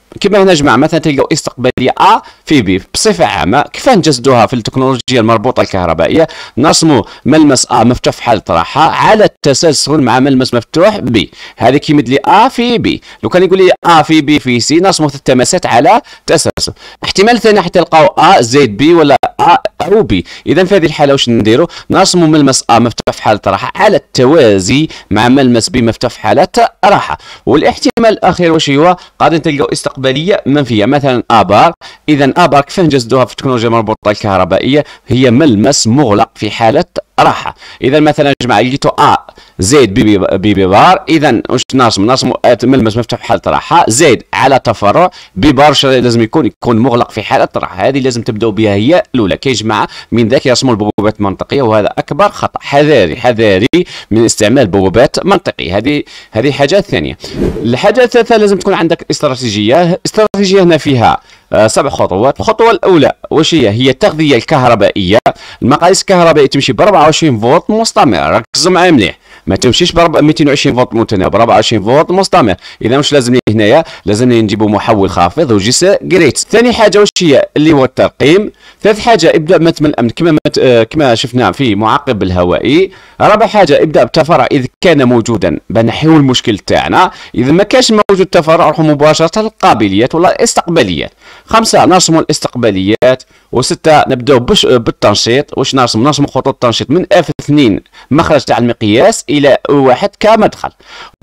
كما هنا جماعه مثلا تلقاو استقباليه ا في بي بصفه عامه كيف نجسدوها في التكنولوجيا المربوطه الكهربائيه نرسموا ملمس ا مفتوح في حاله راحه على التسلسل مع ملمس مفتوح بي هذه كيمد لي ا في بي لو كان يقول لي ا في بي في سي نرسموا التماسات على تسلسل احتمال ثاني حتى تلقاو ا زيد بي ولا ا او بي اذا في هذه الحاله واش نديروا نرسموا ملمس ا مفتوح في حاله راحه على التوازي مع ملمس بي مفتوح في حاله راحه والاحتمال الاخير واش هو غادي تلقاو استقبال مستقبليه منفيه مثلا ابار اذا ابار كيف نجسدوها في التكنولوجيا المربوطه الكهربائيه هي ملمس مغلق في حاله راحه اذا مثلا جماعه لقيتو ا زيد بي بي, بي بي بار اذا واش ناصم ناصم ملمس مفتوح في حاله راحه زيد على تفرع بي بار لازم يكون يكون مغلق في حاله راحه هذه لازم تبداو بها هي الاولى كي جماعه من ذاك يرسموا البوابات المنطقيه وهذا اكبر خطا حذاري حذاري من استعمال بوابات منطقيه هذه هذه حاجه ثانيه الحاجه الثالثه لازم تكون عندك استراتيجيه استراتيجيه هنا فيها آه، سبع خطوات الخطوه الاولى واش هي هي التغذيه الكهربائيه المقاييس الكهربائيه تمشي ب 24 فولت مستمر ركزوا معايا مليح ما تمشيش ب 220 فولت متناوب 24 فولت مستمر اذا واش لازم لي هنايا لازم لي نجيبوا محول خافض وجسر جريت ثاني حاجه واش هي اللي هو الترقيم ثالث حاجه ابدا متم الامن كما مت آه، كما شفنا في معقب الهوائي رابع حاجه ابدا بتفرع اذا كان موجودا بنحيو المشكل تاعنا اذا ما كانش موجود تفرع روحوا مباشره للقابليات ولا الاستقباليات خمسة نرسموا الاستقباليات وستة نبداو بش بالتنشيط واش نرسم نرسم خطوط التنشيط من F2 مخرج تاع المقياس الى O1 كمدخل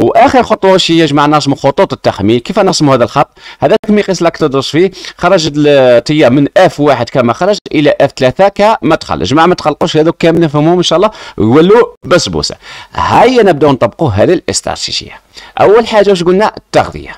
واخر خطوة واش هي يا جماعة نرسموا خطوط التخميل كيف نرسموا هذا الخط هذاك المقياس لك تدرس فيه خرج التيار من F1 كمخرج الى F3 كمدخل يا جماعة ما تخلقوش هذوك كامل نفهمهم ان شاء الله يولوا بسبوسة هيا نبداو نطبقوا هذه الاستراتيجية اول حاجة واش قلنا التغذية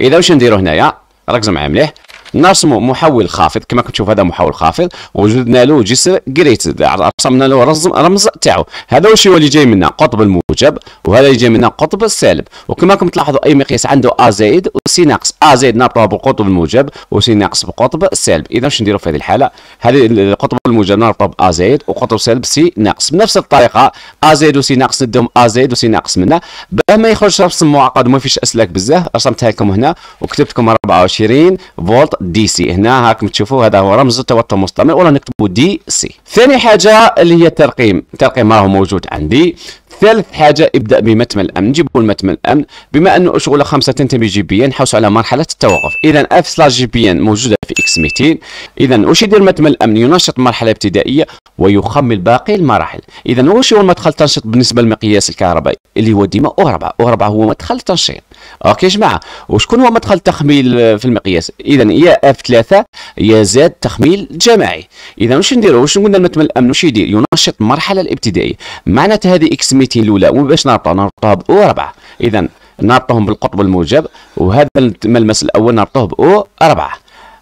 اذا واش نديروا هنايا ركز معايا مليح نرسمو محول خافض كما كتشوف هذا محول خافض وجدنا له جسر جريتد رسمنا له رمز رمز تاعو هذا واش هو اللي جاي منا قطب الموجب وهذا اللي جاي منا قطب السالب وكما راكم تلاحظوا اي مقياس عنده ا زائد وسي ناقص ا زائد نضربه بالقطب الموجب وسي ناقص بالقطب السالب اذا واش نديروا في هذه الحاله هذه القطب الموجب نربطه ب ا زائد وقطب سالب سي ناقص بنفس الطريقه ا زائد وسي ناقص ندهم ا زائد وسي ناقص منا باه ما يخرجش رسم معقد وما فيش اسلاك بزاف رسمتها لكم هنا وكتبت لكم 24 فولت دي سي هنا هاكم تشوفوا هذا هو رمز التوتر المستمر ولا نكتبوا دي سي ثاني حاجه اللي هي الترقيم الترقيم راهو موجود عندي ثالث حاجه ابدا بمتم الامن جيبوا المتم الامن بما انه اشغل خمسه تنتمي بي ان حوسوا على مرحله التوقف اذا اف سلاش جي بي ان موجوده في اكس 200 اذا واش يدير متم الامن ينشط مرحله ابتدائيه ويخمل باقي المراحل اذا واش هو المدخل التنشيط بالنسبه للمقياس الكهربائي اللي هو ديما او 4 او 4 هو مدخل التنشيط اوكي يا جماعه وشكون هو مدخل التخميل آه، في المقياس اذا يا اف 3 يا زاد تخميل جماعي اذا واش نديروا واش قلنا المتم الامن واش يدير ينشط المرحله الابتدائيه معناتها هذه اكس 200 الجهتين الاولى وباش نربطها نربطها باو أربعة اذا نربطهم بالقطب الموجب وهذا الملمس الاول نربطه باو أربعة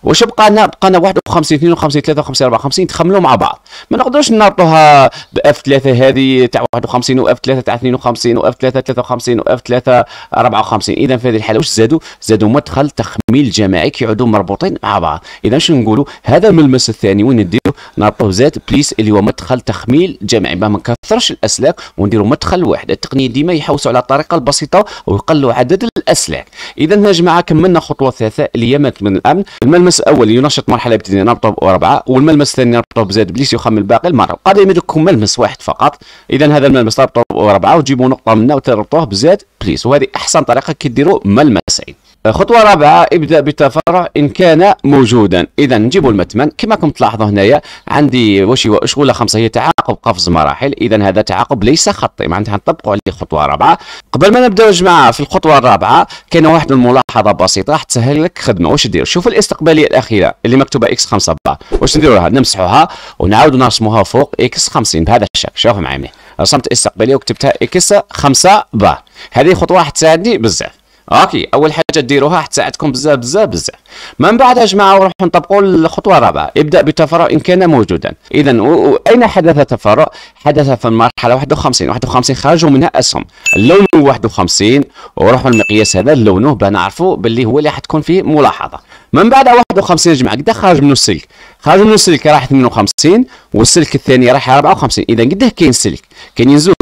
واش بقى لنا بقى لنا 51 52 53 54 تخملوا مع بعض ما نقدروش نربطوها باف 3 هذه تاع 51 واف 3 تاع 52 واف 3 53 واف 3 54 اذا في هذه الحاله واش زادوا زادوا مدخل تخميل جماعي كيعودوا مربوطين مع بعض اذا شنو نقولوا هذا الملمس الثاني وين نديروا نربطوه زاد بليس اللي هو مدخل تخميل جماعي ما نكثرش الاسلاك ونديروا مدخل واحد التقنيه ديما يحوسوا على الطريقه البسيطه ويقلوا عدد الاسلاك اذا يا جماعه كملنا خطوه ثلاثه هي من الامن ملمس الاول ينشط مرحله ابتدائيه نربطه باربعه والملمس الثاني نربطه بزاد بليس يخمل باقي المره القضيه لكم ملمس واحد فقط اذا هذا الملمس نربطه باربعه وتجيبوا نقطه منه وتربطوه بزاد بليس وهذه احسن طريقه كي ملمسين خطوه رابعه ابدا بالتفرع ان كان موجودا اذا نجيبوا المتمن كما كنتم تلاحظوا هنايا عندي وشي واشغوله خمسه هي تعاقب قفز مراحل اذا هذا تعاقب ليس خطي معناتها نطبقوا عليه خطوه رابعه قبل ما نبداو جماعه في الخطوه الرابعه كان واحد الملاحظه بسيطه راح تسهل لك خدمه واش دير شوف الاستقباليه الاخيره اللي مكتوبه اكس 5 بار واش نديروها نمسحوها ونعاودوا نرسموها فوق اكس 50 بهذا الشكل شوف معايا رسمت استقباليه وكتبتها اكس 5 بار هذه خطوه راح تساعدني بزاف اوكي اول حاجه ديروها حتى بزاف بزاف بزاف من بعد يا جماعه نروحوا نطبقوا الخطوه الرابعه ابدا بتفرع ان كان موجودا اذا اين حدث التفرع حدث في المرحله 51 51 خرجوا منها اسهم اللون 51 وروحوا المقياس هذا لونه بنعرفوا باللي هو اللي حتكون فيه ملاحظه من بعد 51 يا جماعه قد خرج منه السلك هذا من السلك راح 58 والسلك الثاني راح 54 اذا قده كاين سلك كاينين زوج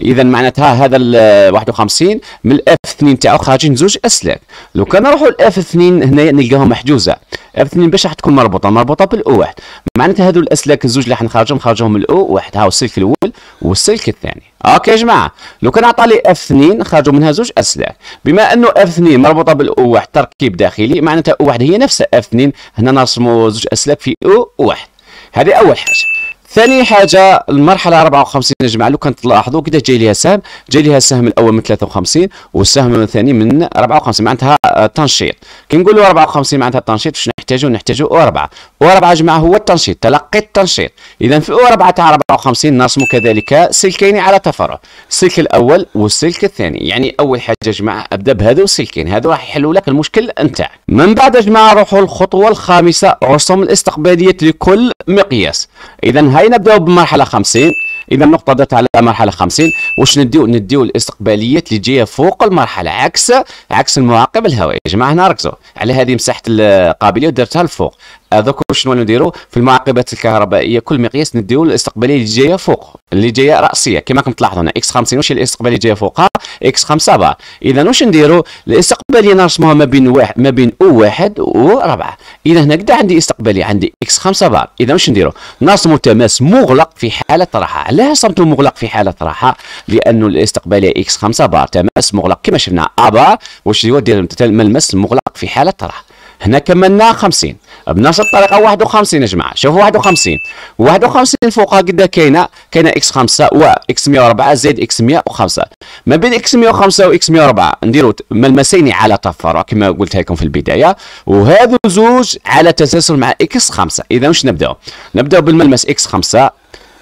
اذا معناتها هذا ال 51 من الاف 2 تاعو خارجين زوج اسلاك لو كان نروحوا الاف 2 هنايا نلقاهم محجوزه اف 2 باش راح تكون مربوطه مربوطه بالاو واحد معناتها هذو الاسلاك الزوج اللي راح نخرجهم خرجهم الاو واحد هاو السلك الاول والسلك الثاني اوكي يا جماعه لو كان عطى لي اف 2 خرجوا منها زوج اسلاك بما انه اف 2 مربوطه بالاو واحد تركيب داخلي معناتها او واحد هي نفسها اف 2 هنا نرسموا زوج اسلاك في او 0 واحد هذه اول حاجه ثاني حاجه المرحله 54 يا جماعه لو كانت تلاحظوا كده جاي ليها سهم جاي ليها السهم الاول من 53 والسهم الثاني من 54 معناتها تنشيط كي نقولوا 54 معناتها تنشيط شنو نحتاجه نحتاجه او 4 او 4 جماعه هو التنشيط تلقي التنشيط اذا في او 4 تاع 54 نرسم كذلك سلكين على تفرع السلك الاول والسلك الثاني يعني اول حاجه يا جماعه ابدا بهذو السلكين هذو راح يحلوا لك المشكل نتاع من بعد يا جماعه نروحوا للخطوه الخامسه رسم الاستقباليه لكل مقياس اذا هاي نبداو بمرحله 50 اذا النقطه ضغط على مرحله 50 واش نديو نديو الاستقباليات اللي جايه فوق المرحله عكس عكس المعقب الهوائي يا جماعه هنا ركزوا على هذه مساحه القابليه ودرتها لفوق ذوك شنو نديرو في المعقبات الكهربائيه كل مقياس نديو الاستقباليه اللي جايه فوق اللي جايه راسيه كما راكم تلاحظوا هنا اكس 50 واش الاستقباليه اللي جايه فوقها اكس 5 با اذا واش نديرو الاستقباليه نرسموها ما بين واحد ما بين او واحد و 4 اذا هناك عندي استقباليه عندي اكس 5 با اذا واش نديرو نرسمو تماس مغلق في حاله راحه علاه رسمته مغلق في حاله راحه لانه الاستقباليه اكس 5 بار تماس مغلق كما شفنا ا با واش هو دير ملمس المغلق في حاله راحه هنا كملنا 50 بنفس الطريقه 51 يا جماعه شوفوا 51 51 فوقها قد كاينه كاينه اكس 5 واكس 104 زائد اكس 105 ما بين اكس 105 واكس 104 نديروا ملمسين على تفرع كما قلت لكم في البدايه وهذو زوج على تسلسل مع اكس 5 اذا واش نبداو نبداو بالملمس اكس 5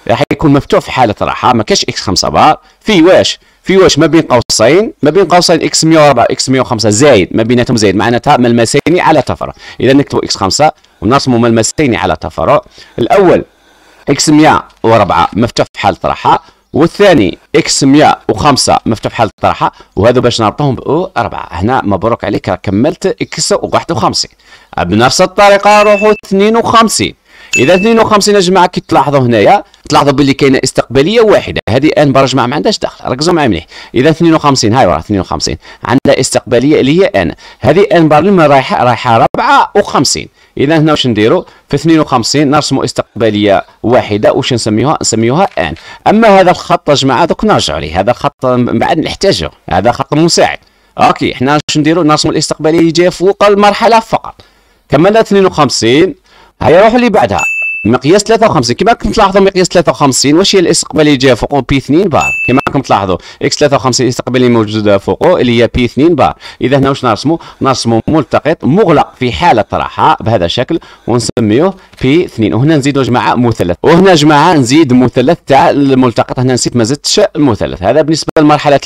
راح يكون مفتوح في حاله راحه ما كاش اكس 5 بار في واش في واش ما بين قوسين ما بين قوسين اكس 104 اكس 105 زايد ما بيناتهم زايد معناتها ملمسين على تفرع اذا نكتبوا اكس 5 ونرسموا ملمسين على تفرع الاول اكس 104 مفتوح حاله طرحه والثاني اكس 105 مفتوح حاله الطرحه وهذا باش نربطهم بأو 4 هنا مبروك عليك راك كملت اكس 51 بنفس الطريقه روحوا 52 اذا 52 يا جماعه كي تلاحظوا هنايا تلاحظوا باللي كاينه استقباليه واحده هذه ان بار جماعة ما عندهاش دخل ركزوا معايا مليح اذا 52 هاي راه 52 عندها استقباليه اللي هي ان هذه ان بار بارلم رايحه رايحه 54 اذا هنا واش نديروا في 52 نرسموا استقباليه واحده واش نسميوها نسميوها ان اما هذا الخط يا جماعه دوك نرجعوا ليه هذا الخط من بعد نحتاجه هذا خط مساعد اوكي حنا واش نديروا نرسموا الاستقباليه اللي جايه فوق المرحله فقط كملنا 52 هيا هيروح اللي بعدها مقياس 53 كما راكم تلاحظوا مقياس 53 واش هي الاستقباليه جايه فوقو بي 2 بار كما راكم تلاحظوا اكس 53 الاستقباليه موجوده فوقو اللي هي بي 2 بار اذا هنا واش نرسموا نرسموا ملتقط مغلق في حاله راحه بهذا الشكل ونسميوه في 2 وهنا نزيدوا جماعه مثلث وهنا جماعه نزيد مثلث تاع الملتقط هنا نسيت ما زدتش المثلث هذا بالنسبه للمرحله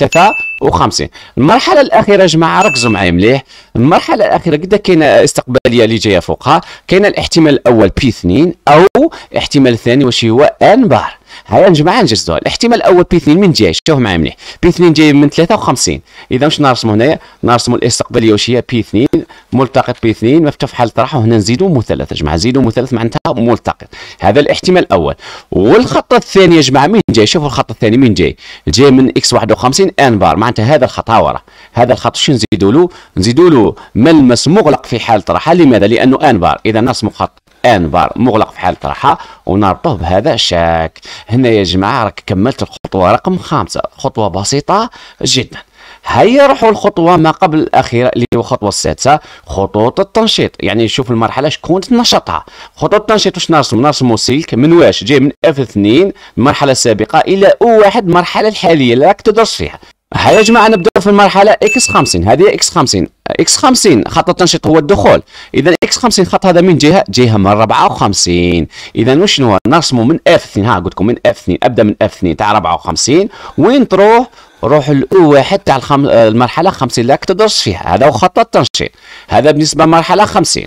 وخمسين المرحله الاخيره جماعه ركزوا معايا مليح المرحله الاخيره قد كاينه استقباليه اللي جايه فوقها كاين الاحتمال الاول بي 2 او احتمال ثاني واش هو ان بار هيا نجمع نجرسو الاحتمال الاول بي 2 من جاي شوف معايا مليح بي 2 جاي من 53 اذا واش نرسمو هنايا نرسمو الاستقباليه واش هي بي 2 ملتقط بي 2 مفتوح حال طرح وهنا نزيدو مثلث يا جماعه زيدو مثلث معناتها ملتقط هذا الاحتمال الاول والخط الثاني يا جماعه من جاي شوفوا الخط الثاني من جاي جاي من اكس 51 ان بار معناتها هذا الخط ها وراه هذا الخط شنو نزيدو له نزيدو له ملمس مغلق في حال طرحه لماذا لانه ان بار اذا نرسمو خط ان بار مغلق في حاله راحه ونربطه بهذا الشاك هنا يا جماعه راك كملت الخطوه رقم خمسة خطوه بسيطه جدا هيا روحوا الخطوه ما قبل الاخيره اللي هو الخطوه السادسه خطوط التنشيط يعني نشوف المرحله شكون تنشطها خطوط التنشيط واش نرسم نرسمو سلك من واش جاي من اف 2 المرحله السابقه الى او 1 المرحله الحاليه اللي راك تدرس فيها هيا يا جماعه نبداو في المرحله اكس 50 هذه اكس 50 اكس 50 خط التنشيط هو الدخول اذا اكس 50 خط هذا من جهه جهه من 54 اذا وشنو نرسمه من اف 2 ها قلت لكم من اف 2 ابدا من اف 2 تاع 54 وين تروح روح الاو واحد تاع الخم... المرحله 50 لاك تدرس فيها هذا هو خط التنشيط هذا بالنسبه لمرحله 50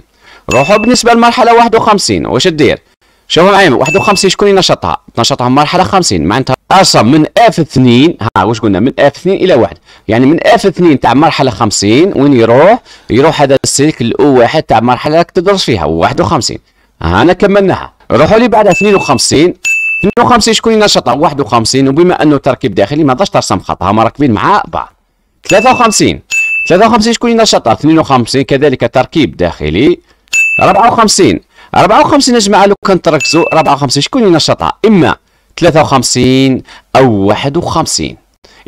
روحوا بالنسبه لمرحلة 51 واش دير شهور عام 51 شكون اللي نشطها؟ نشطها مرحله 50 معناتها أرسم من اف 1002 ها واش قلنا من اف 1002 الى 1 يعني من اف 1002 تاع مرحله 50 وين يروح؟ يروح هذا السلك او واحد تاع مرحله راك تدرس فيها 51 هانا كملناها روحوا لي بعدها 52 52 شكون اللي نشطها؟ 51 وبما انه تركيب داخلي ما نقدرش ترسم خطها هما راكبين مع بعض 53 53 شكون اللي نشطها؟ 52 كذلك تركيب داخلي 54 54 يا جماعه لو كان تركزوا 54 شكون اللي نشطها اما 53 او 51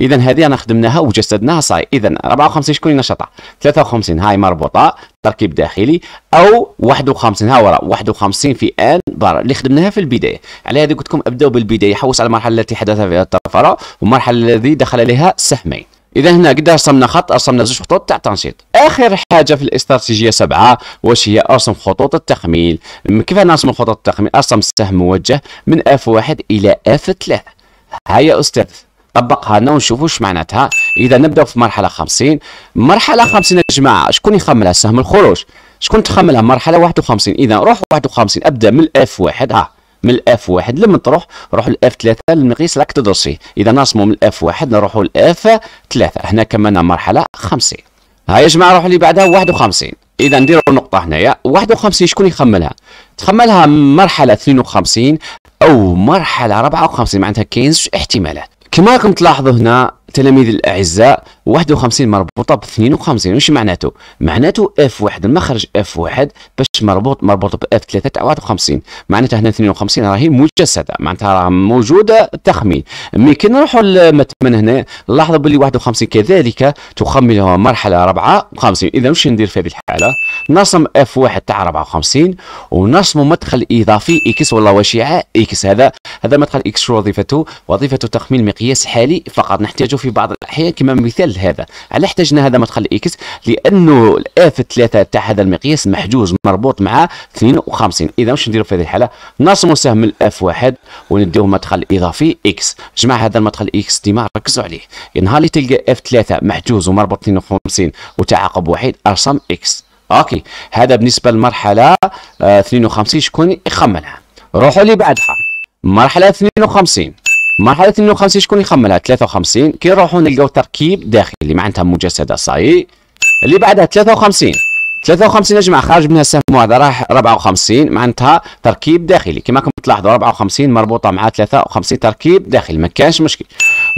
اذا هذه انا خدمناها وجسدناها صاي اذا 54 شكون اللي نشطها 53 هاي مربوطه تركيب داخلي او 51 ها وراء 51 في ان بار اللي خدمناها في البدايه على هذه قلت لكم ابداوا بالبدايه حوس على المرحله التي حدث فيها الطفره والمرحله التي دخل لها سهمين اذا هنا قد رسمنا خط رسمنا زوج خطوط تاع تنشيط اخر حاجه في الاستراتيجيه سبعة واش هي ارسم خطوط التخميل كيف نرسم خطوط التخميل ارسم السهم موجه من اف واحد الى اف ثلاثة هيا استاذ طبقها لنا ونشوفوا واش معناتها اذا نبداو في مرحله 50 مرحله 50 يا جماعه شكون يخملها سهم الخروج شكون تخملها مرحله 51 اذا روح 51 ابدا من الاف واحد ها من الاف واحد لما تروح روح الاف ثلاثة للمقياس راك تدرس اذا نصمو من الاف واحد نروحوا الاف ثلاثة هنا كملنا مرحلة خمسين ها يا جماعة روحوا اللي بعدها واحد وخمسين اذا نديروا نقطة هنايا واحد وخمسين شكون يخملها تخملها مرحلة اثنين وخمسين او مرحلة ربعة وخمسين معناتها كاينش احتمالات كما راكم تلاحظوا هنا تلاميذي الاعزاء 51 مربوطه ب 52 واش معناته معناته اف واحد المخرج اف واحد باش مربوط مربوط ب اف 3 تاع 51 معناتها هنا 52 راهي مجسده معناتها راه موجوده التخمين مي كي نروحوا من هنا لاحظوا بلي 51 كذلك تخمنها مرحله 54 اذا واش ندير في هذه الحاله نرسم اف واحد تاع 54 ونرسم مدخل اضافي اكس ولا وشيعه اكس هذا هذا مدخل اكس شو وظيفته وظيفته تخمين مقياس حالي فقط نحتاجه في بعض الاحيان كما مثال هذا على احتاجنا هذا مدخل اكس لانه الاف 3 تاع هذا المقياس محجوز مربوط مع 52 اذا واش نديروا في هذه الحاله نرسموا سهم الاف واحد ونديوه مدخل اضافي اكس جمع هذا المدخل اكس ديما ركزوا عليه ينهار اللي تلقى اف 3 محجوز ومربوط 52 وتعاقب واحد ارسم اكس اوكي هذا بالنسبه للمرحله آه 52 شكون يخملها روحوا لي بعدها مرحله 52 مرحله 52 شكون يخملها 53 كي نروحوا نلقاو تركيب داخلي معناتها مجسده صاي اللي بعدها 53 53 يا جماعه خارج منها السهم واحد راح 54 معناتها تركيب داخلي كما كنتم تلاحظوا 54 مربوطه مع 53 تركيب داخلي ما كانش مشكل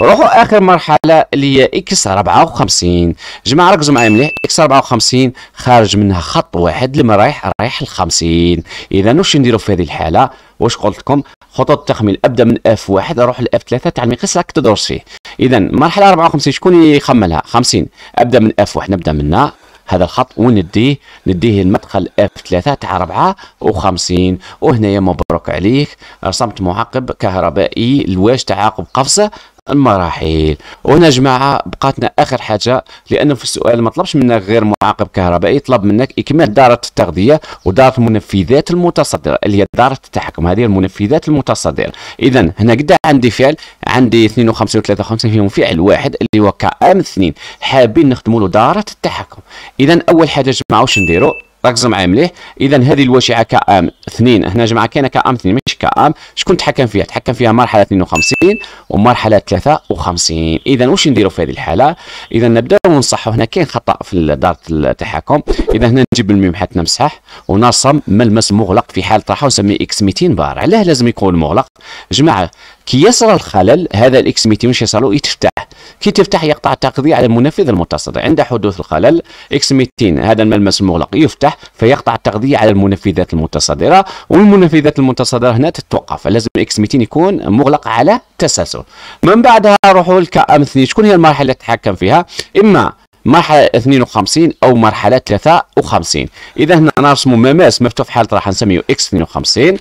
روحوا اخر مرحله اللي هي اكس 54 جماعه ركزوا معايا مليح اكس 54 خارج منها خط واحد لما رايح رايح ل 50 اذا واش نديروا في هذه الحاله واش قلت لكم خطوط التخمين ابدا من اف واحد اروح لاف ثلاثه تاع المقياس راك تدرس فيه اذا مرحله 54 شكون يخملها 50 ابدا من اف واحد نبدا منها هذا الخط ونديه نديه المدخل F3 تاع 54 وهنايا مبروك عليك رسمت معقب كهربائي الواش تعاقب قفزه المراحل وهنا جماعه بقاتنا اخر حاجه لانه في السؤال ما طلبش منك غير معاقب كهربائي طلب منك اكمال داره التغذيه وداره المنفذات المتصدره اللي هي داره التحكم هذه المنفذات المتصدره اذا هنا قد عندي فعل عندي 52 و 53 فيهم فعل واحد اللي هو كام اثنين حابين نخدموا له داره التحكم اذا اول حاجه جماعه واش نديروا ركز معايا مليح إيه؟ اذا هذه الواشعه كام 2 هنا جماعه كاينه كام 2 ماشي كام شكون تحكم فيها تحكم فيها مرحله 52 ومرحله 53 اذا واش نديروا في هذه الحاله اذا نبداو ونصحوا هنا كاين خطا في دار التحكم اذا هنا نجيب الميم حتى نمسح ونرسم ملمس مغلق في حاله راحه نسميه اكس 200 بار علاه لازم يكون مغلق جماعه كي يصل الخلل هذا الاكس 200 واش يصير يتفتح كي تفتح يقطع التغذيه على المنفذ المتصل عند حدوث الخلل اكس 200 هذا الملمس المغلق يفتح فيقطع التغذيه على المنفذات المتصدره والمنفذات المتصدره هنا تتوقف لازم اكس 200 يكون مغلق على تسلسل من بعدها نروحوا ام 2 شكون هي المرحله اللي تتحكم فيها اما مرحلة 52 أو مرحلة 53 إذا هنا نرسم مماس مفتوح حالة راح نسميه اكس 52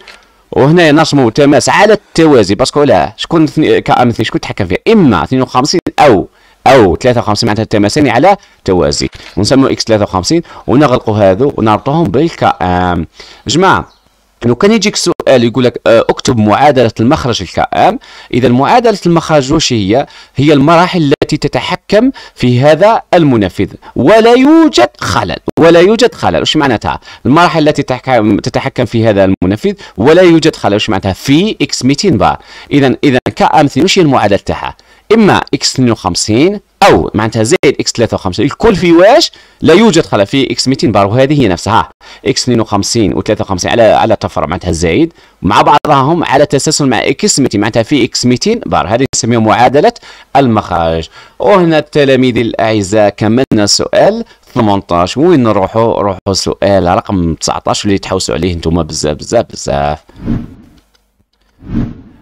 وهنا نرسموا تماس على التوازي باسكو لا شكون كامثله شكون تحكم فيها اما 52 او او 53 معناتها التماسين على توازي ونسموا اكس 53 ونغلقوا هذو ونربطوهم بالكام جماعه لو كان يجيك سؤال يقول لك آه، اكتب معادله المخرج الكام اذا معادله المخرج وش هي هي المراحل التي تتحكم في هذا المنفذ ولا يوجد خلل ولا يوجد خلل وش معناتها المراحل التي تتحكم في هذا المنفذ ولا يوجد خلل وش معناتها في اكس 200 بار اذا اذا كام 2 وش هي المعادله تاعها اما اكس 52 او معناتها زائد اكس 53 الكل في واش لا يوجد خلا في اكس 200 بار وهذه هي نفسها اكس 52 و 53 على على تفرع معناتها زائد مع بعضهم على تسلسل مع اكس 200 معناتها في اكس 200 بار هذه نسميها معادله المخرج وهنا التلاميذ الاعزاء كملنا سؤال 18 وين نروحوا روحوا سؤال رقم 19 اللي تحوسوا عليه انتم بزاف بزاف بزاف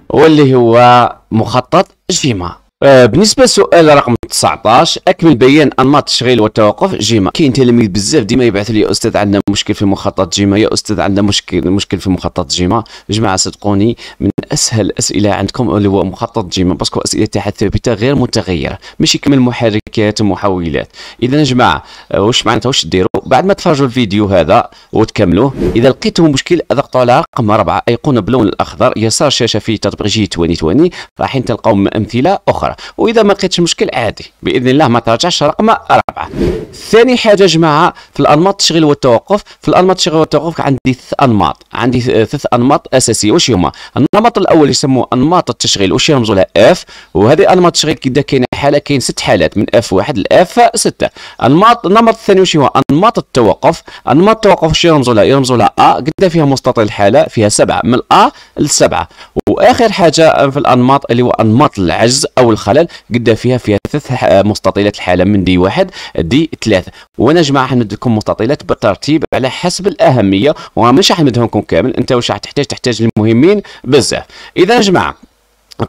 واللي هو مخطط جيما آه، بالنسبه للسؤال رقم 19 اكمل بيان انماط التشغيل والتوقف جيما كاين تلاميذ بزاف ديما يبعث لي استاذ عندنا مشكل في مخطط جيما يا استاذ عندنا مشكل مشكل في مخطط جيما جماعه صدقوني من اسهل اسئله عندكم اللي هو مخطط جيم باسكو اسئله تاعها ثابته غير متغيره ماشي كما محركات ومحولات اذا يا جماعه آه، واش معناتها واش ديروا بعد ما تفرجوا الفيديو هذا وتكملوه اذا لقيتوا مشكل اضغطوا على رقم اربعه ايقونه باللون الاخضر يسار الشاشه في تطبيق جي 2020 راح تلقاو امثله اخرى واذا ما لقيتش مشكل عادي باذن الله ما ترجعش رقم اربعه ثاني حاجه يا جماعه في الانماط التشغيل والتوقف في الانماط التشغيل والتوقف عندي ثلاث انماط عندي ثلاث انماط اساسيه واش هما النمط الاول يسموه انماط التشغيل واش يرمزوا لها اف وهذه انماط التشغيل كي كاينه الحالة كاين ست حالات من اف واحد لاف ستة انماط النمط الثاني واش هو انماط التوقف انماط التوقف واش يرمزوا لها يرمزوا لها ا قد فيها مستطيل الحالة فيها سبعة من ا لسبعة واخر حاجة آه، في الانماط اللي هو انماط العجز او الخلل قد فيها فيها ثلاث آه، مستطيلات الحالة من دي واحد دي ثلاثة وانا جماعة حنمد لكم مستطيلات بالترتيب على حسب الاهمية ومش حنمدهم لكم كامل انت واش راح تحتاج تحتاج المهمين بزاف اذا جماعة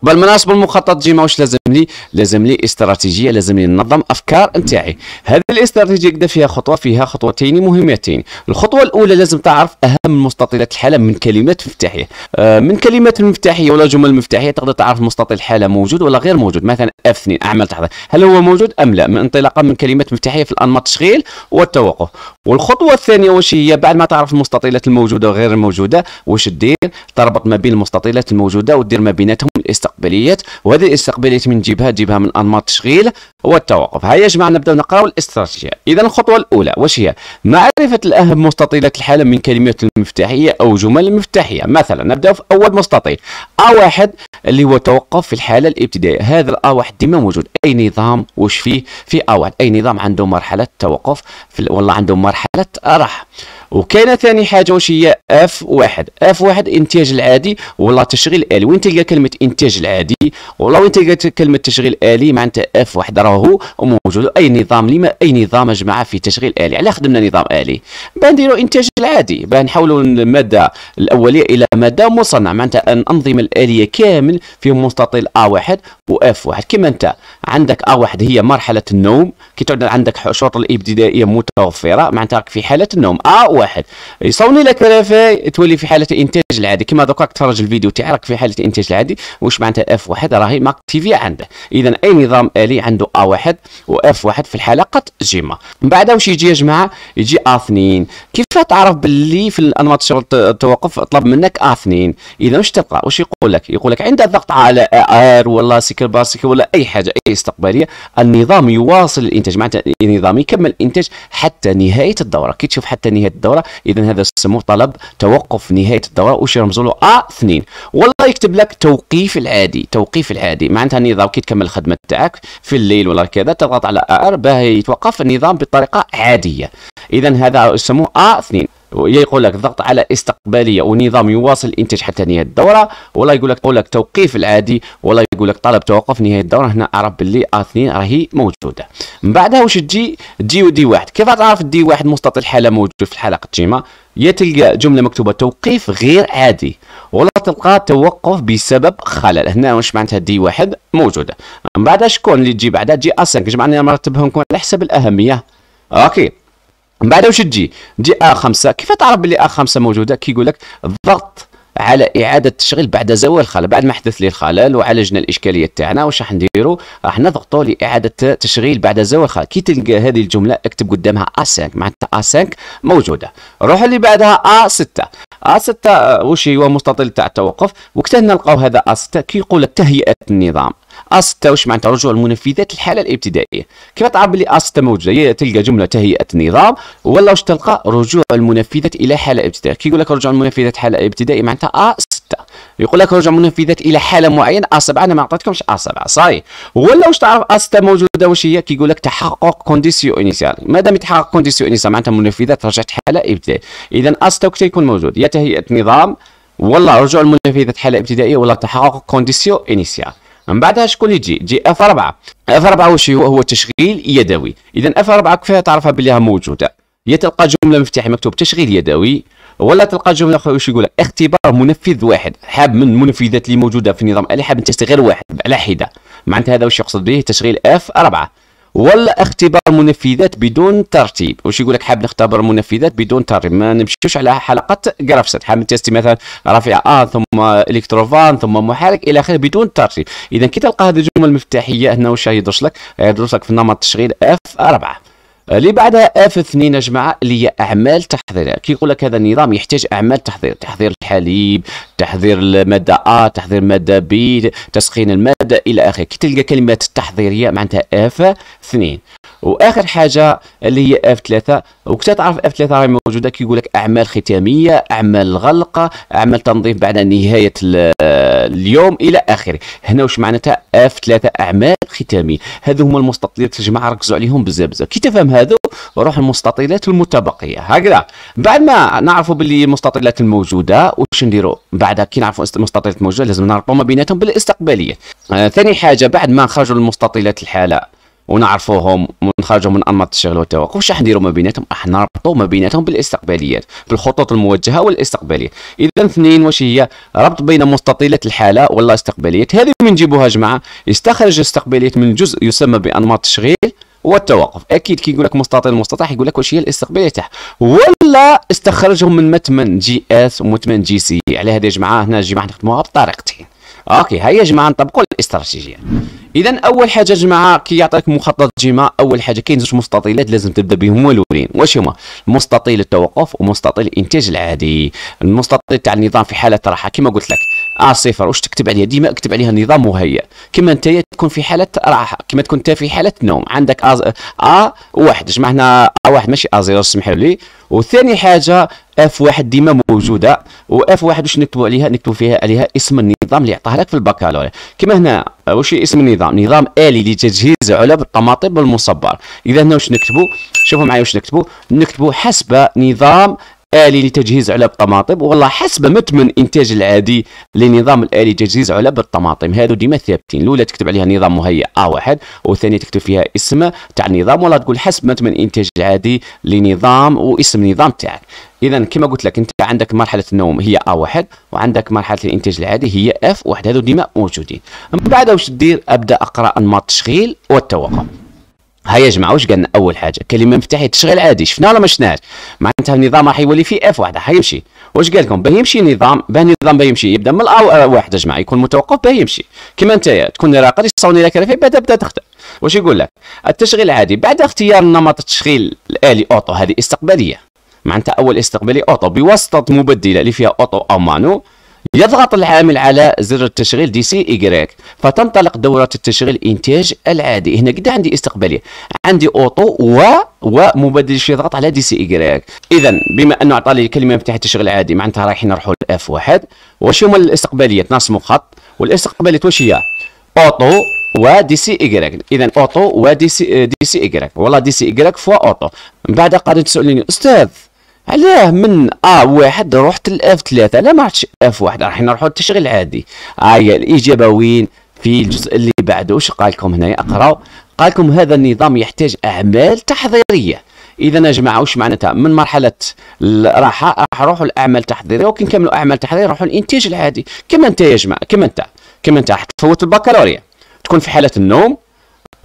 قبل ما نصب المخطط جي واش لازم لي لازم لي استراتيجيه لازم لي ننظم افكار نتاعي هذه الاستراتيجيه كدا فيها خطوه فيها خطوتين مهمتين الخطوه الاولى لازم تعرف اهم مستطيلات الحاله من كلمات مفتاحيه آه من كلمات مفتاحيه ولا جمل مفتاحيه تقدر تعرف مستطيل الحاله موجود ولا غير موجود مثلا اف2 اعمال تحضير هل هو موجود ام لا من انطلاقا من كلمات مفتاحيه في الانماط التشغيل والتوقف والخطوه الثانيه واش هي بعد ما تعرف المستطيلات الموجوده وغير الموجوده واش دير تربط ما بين المستطيلات الموجوده ودير ما بيناتهم الاستقباليات وهذه الاستقباليات من جبهه جبهه من انماط التشغيل والتوقف هيا يا جماعه نبداو نقراو الاستراتيجيه اذا الخطوه الاولى واش هي معرفه الاهم مستطيلات الحاله من كلمات المفتاحيه او جمل مفتاحيه مثلا نبداو في اول مستطيل أ 1 اللي هو توقف في الحاله الابتدائيه هذا الأ واحد ديما موجود اي نظام واش فيه في أ 1 اي نظام عنده مرحله توقف في... والله عنده مرحله راحه وكاينه ثاني حاجه واش هي اف واحد اف واحد انتاج العادي ولا تشغيل الي وين تلقى كلمه انتاج العادي ولا وين تلقى كلمه تشغيل الي معناتها اف واحد راهو موجود اي نظام لما اي نظام جماعه في تشغيل الي علاه خدمنا نظام الي بنديروا انتاج العادي بنحولوا الماده الاوليه الى ماده مصنعه معناتها الانظمه الاليه كامل في مستطيل ا 1 واف 1 كما انت عندك ا 1 هي مرحله النوم كي تعود عندك شروط الابتدائيه متوفره معناتها في حاله النوم ا واحد يصوني لك رافاي تولي في حاله الانتاج العادي كما دوكا تفرج الفيديو تاعي راك في حاله الانتاج العادي واش معناتها اف واحد راهي ماكتيفي عنده اذا اي نظام الي عنده ا واحد واف واحد في الحلقه جيما من بعد واش يجي يا جماعه يجي ا اثنين كيف تعرف باللي في الانماط شغل التوقف طلب منك ا اثنين اذا واش تلقى واش يقول لك يقول لك عند الضغط على ار ولا سيكل بارسيكل ولا اي حاجه اي استقباليه النظام يواصل الانتاج معناتها النظام يكمل الانتاج حتى نهايه الدوره كي تشوف حتى نهايه الدوره الدوره اذا هذا سموه طلب توقف نهايه الدوره واش رمز له ا 2 والله يكتب لك توقيف العادي توقيف العادي معناتها النظام كي تكمل الخدمه تاعك في الليل ولا كذا تضغط على ار باه يتوقف النظام بطريقه عاديه اذا هذا يسموه آه، ا 2 يقول لك ضغط على استقباليه ونظام يواصل الانتاج حتى نهايه الدوره ولا يقول لك يقول لك توقيف العادي ولا يقول لك طلب توقف نهايه الدوره هنا اعرف باللي اثنين راهي موجوده من بعدها واش تجي دي ودي واحد كيف تعرف دي واحد مستطيل حاله موجود في الحلقه التيمه يا تلقى جمله مكتوبه توقيف غير عادي ولا تلقى توقف بسبب خلل هنا واش معناتها دي واحد موجوده من بعدها شكون اللي تجي بعدها تجي اسنك جمعنا مرتبهم على حسب الاهميه اوكي من بعد واش تجي تجي ا5 كيف تعرف بلي ا5 موجوده كيقول لك الضغط على اعاده التشغيل بعد زوال الخلل بعد ما حدث لي الخلل وعالجنا الاشكاليه تاعنا واش راح نديروا راح نضغطوا لاعاده التشغيل بعد زوال الخلل كي تلقى هذه الجمله اكتب قدامها ا 5 معناتها ا 5 موجوده روح اللي بعدها ا 6 ا 6 آه، واش هو مستطيل تاع التوقف وقتها نلقاو هذا ا 6 كيقول لك تهيئه النظام أستا وش معناتها رجوع المنفذات الحالة الابتدائية كيف تعرف لي أستا موجودة يا تلقى جملة تهيئة نظام ولا واش تلقى رجوع المنفذات إلى حالة ابتدائية كي يقول لك رجوع المنفذات حالة ابتدائية معناتها أستا يقول لك رجوع المنفذات الى حاله معينه ا7 انا ما عطيتكمش ا7 صاي ولا واش تعرف أستا موجوده واش هي كيقول لك تحقق كونديسيو انيسيال مادام يتحقق كونديسيو انيسيال معناتها منفذات رجعت حاله ابتدائيه اذا أستا 6 يكون موجود يا تهيئه نظام ولا رجوع المنفذات حاله ابتدائيه ولا تحقق كونديسيو انيسيال من بعدها شكون يجي يجي اف 4 اف 4 واش هو هو تشغيل يدوي اذا اف 4 كفايه تعرفها بلي موجوده يا تلقى جمله مفتاحيه مكتوب تشغيل يدوي ولا تلقى جمله اخرى واش يقول لك اختبار منفذ واحد حاب من المنفذات اللي موجوده في النظام الالي حاب تشتغل واحد على حده معناتها هذا واش يقصد به تشغيل اف 4 ولا اختبار منفذات بدون ترتيب واش يقول لك حاب نختبر منفذات بدون ترتيب ما نمشيوش على حلقه جرافست حاب تيستي مثلا رافع ا ثم الكتروفان ثم محرك الى اخره بدون ترتيب اذا كي تلقى هذه الجمل المفتاحيه هنا واش يدرس لك يدرس لك في نمط تشغيل اف 4 اللي بعدها اف 2 يا جماعه اللي هي اعمال تحضير كي يقول لك هذا النظام يحتاج اعمال تحضير تحضير الحليب تحضير الماده ا تحضير الماده بي تسخين الماده الى اخره كي تلقى كلمات تحضيريه معناتها اف 2 واخر حاجه اللي هي اف 3 وكنت تعرف اف 3 راهي موجوده كي يقول لك اعمال ختاميه اعمال غلقه اعمال تنظيف بعد نهايه اليوم الى اخره هنا واش معناتها اف 3 اعمال ختاميه هذو هما المستطيلات يا جماعه ركزوا عليهم بزاف بزاف كي تفهم هذو وروح المستطيلات المتبقيه هكذا بعد ما نعرفوا باللي المستطيلات الموجوده واش نديروا بعد كي نعرفوا المستطيلات الموجوده لازم نربطوا ما بيناتهم بالاستقباليه آه ثاني حاجه بعد ما نخرجوا المستطيلات الحاله ونعرفوهم ونخرجوا من انماط الشغل والتوقف واش راح نديروا ما بيناتهم راح نربطوا ما بيناتهم بالاستقباليات بالخطوط الموجهه والاستقباليه اذا اثنين واش هي ربط بين مستطيلات الحاله والاستقباليات هذه من نجيبوها جماعه يستخرج الاستقباليات من جزء يسمى بانماط التشغيل والتوقف اكيد كي يقول لك مستطيل المستطاح يقول لك واش هي الاستقباليه تاعها ولا استخرجهم من متمن جي اس ومتمن جي سي على هذه يا جماعه هنا جماعه نخدموها بطريقتين اوكي هيا يا جماعه نطبقوا الاستراتيجيه اذا اول حاجه يا جماعه كي يعطيك مخطط جيما اول حاجه كاين زوج مستطيلات لازم تبدا بهم هما الاولين واش هما مستطيل التوقف ومستطيل الانتاج العادي المستطيل تاع النظام في حاله راحه كما قلت لك ا صفر واش تكتب عليها ديما اكتب عليها نظام مهيأ كما انت تكون في حاله راحه كما تكون انت في حاله نوم عندك ا, واحد جمع هنا ا واحد ماشي ا زيرو اسمحوا لي وثاني حاجه اف واحد ديما موجوده واف واحد واش نكتبوا عليها نكتبوا فيها عليها اسم النظام اللي عطاه لك في البكالوريا كما هنا واش اسم النظام نظام الي لتجهيز علب الطماطم المصبر اذا هنا واش نكتبوا شوفوا معايا واش نكتبوا نكتبوا حسب نظام الي لتجهيز علب الطماطم والله حسب متمن انتاج العادي لنظام الالي لتجهيز علب الطماطم هادو ديما ثابتين الاولى تكتب عليها نظام مهيئ A1 والثانيه تكتب فيها اسم تاع النظام ولا تقول حسب متمن انتاج العادي لنظام واسم النظام تاعك اذا كما قلت لك انت عندك مرحله النوم هي A1 وعندك مرحله الانتاج العادي هي F1 هادو ديما موجودين من بعد واش دير ابدا اقرا انماط التشغيل والتوقف ها يا جماعه واش قالنا اول حاجه كلمه مفتاح تشغيل عادي شفنا ولا ما شفناش معناتها النظام راح يولي في اف واحده حيمشي واش قال لكم باه يمشي نظام باه النظام باه يمشي يبدا من الاو آه، واحده جماعه يكون متوقف باه يمشي كما انت تكون راقد يصوني لك رفيق بعد بدا تخدم واش يقول لك التشغيل العادي بعد اختيار نمط التشغيل الالي اوتو هذه استقباليه معناتها اول استقبالي اوتو بواسطه مبدله اللي فيها اوتو او مانو يضغط العامل على زر التشغيل دي سي إيكغيك فتنطلق دورة التشغيل إنتاج العادي هنا كده عندي استقبالية عندي أوتو و ومبدل الشيء يضغط على دي سي إيكغيك إذا بما أنه أعطى لي الكلمة مفتاح التشغيل العادي معناتها رايحين نروحوا لإف واحد واش هما الاستقباليات ناس خط والاستقباليات واش هي أوتو ودي سي إيكغيك إذا أوتو ودي سي دي سي إيكغيك والله دي سي إيكغيك فوا أوتو من بعد قد تسألني أستاذ علاه من ا واحد رحت ل اف ثلاثة لا ما رحتش اف واحد راح نروحوا للتشغيل العادي هاهي الاجابه وين في الجزء اللي بعده واش قال لكم هنايا اقراو قال لكم هذا النظام يحتاج اعمال تحضيريه اذا يا جماعه واش معناتها من مرحله الراحه راح نروحوا لاعمال تحضيريه وكي نكملو اعمال تحضيريه نروحوا للانتاج العادي كما انت يا جماعه كما انت كما انت راح تفوت البكالوريا تكون في حاله النوم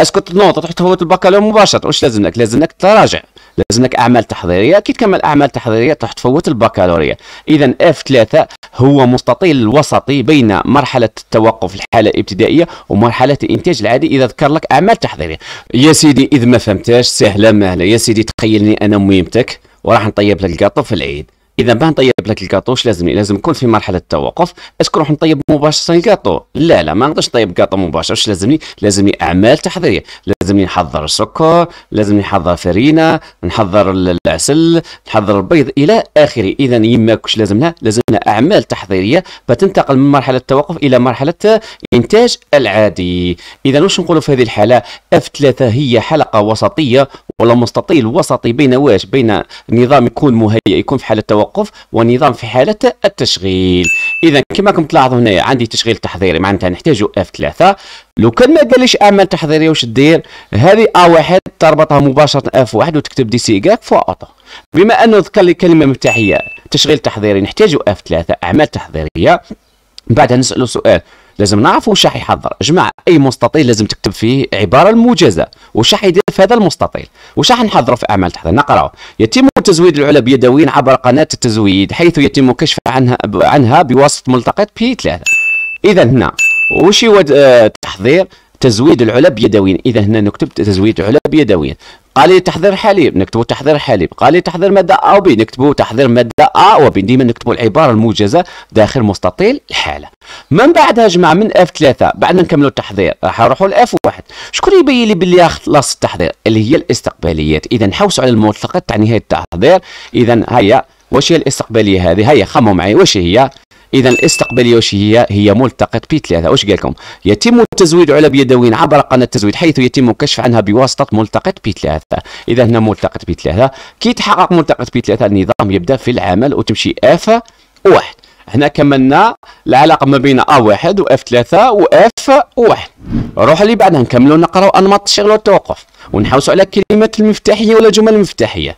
اسكو تنوض تروح تفوت البكالوريا مباشره واش لازم لك لازم لك تراجع لازم لك اعمال تحضيريه كي تكمل اعمال تحضيريه راح تفوت البكالوريا اذا اف 3 هو مستطيل الوسطي بين مرحله التوقف الحاله الابتدائيه ومرحله الانتاج العادي اذا ذكر لك اعمال تحضيريه يا سيدي اذا ما فهمتاش سهله مهله يا سيدي تخيلني انا ميمتك وراح نطيب لك القطو في العيد اذا بان طيب لك الكاطو واش لازم لازم نكون في مرحله التوقف اش نروح نطيب مباشره الكاطو لا لا ما نقدرش نطيب كاطو مباشره واش لازمني لازمني اعمال تحضيريه لازمني نحضر السكر لازمني نحضر فرينه نحضر العسل نحضر البيض الى اخره اذا يماك واش لازمنا لازمنا اعمال تحضيريه فتنتقل من مرحله التوقف الى مرحله انتاج العادي اذا واش نقولوا في هذه الحاله اف 3 هي حلقه وسطيه ولا مستطيل وسطي بين واش بين نظام يكون مهيئ يكون في حاله التوقف ونظام في حالة التشغيل إذا كما راكم تلاحظوا هنا عندي تشغيل تحضيري معناتها نحتاجو F3 لو كان ما قاليش أعمال تحضيرية واش دير هذه A1 تربطها مباشرة F1 وتكتب دي سي فوا أوتو بما أنه ذكر لي كلمة مفتاحية تشغيل تحضيري نحتاجو F3 أعمال تحضيرية بعدها نسالو سؤال لازم نعرفوا واش راح يحضر جمع اي مستطيل لازم تكتب فيه عباره الموجزه واش راح يدير في هذا المستطيل واش راح نحضروا في اعمال تحضير نقراو يتم تزويد العلب يدويا عبر قناه التزويد حيث يتم كشف عنها عنها بواسطه ملتقط بي 3 اذا هنا واش هو التحضير آه، تزويد العلب يدويا اذا هنا نكتب تزويد علب يدويا قال لي تحضير حليب نكتبوا تحضير حليب قال لي تحضير ماده ا وبي نكتبوا تحضير ماده ا وبي ديما نكتبوا العباره الموجزه داخل مستطيل الحاله من بعدها جمع من اف 3 بعد نكملوا التحضير راح نروحوا لاف 1 شكون يبين لي بلي خلص التحضير اللي هي الاستقباليات اذا نحوسوا على الموثقه تاع نهايه التحضير اذا هيا واش هي الاستقباليه هذه هيا خموا معي واش هي اذا استقبل يوشي هي هي ملتقط بي 3 واش قال لكم يتم التزويد علب يدوين عبر قناه التزويد حيث يتم الكشف عنها بواسطه ملتقط بي 3 اذا هنا ملتقط بي 3 كي تحقق ملتقط بي 3 النظام يبدا في العمل وتمشي اف 1 هنا كملنا العلاقه ما بين ا 1 واف 3 واف 1 روح اللي بعدها نكملوا نقراوا انماط الشغل والتوقف ونحوسوا على كلمه المفتاحيه ولا جمل المفتاحيه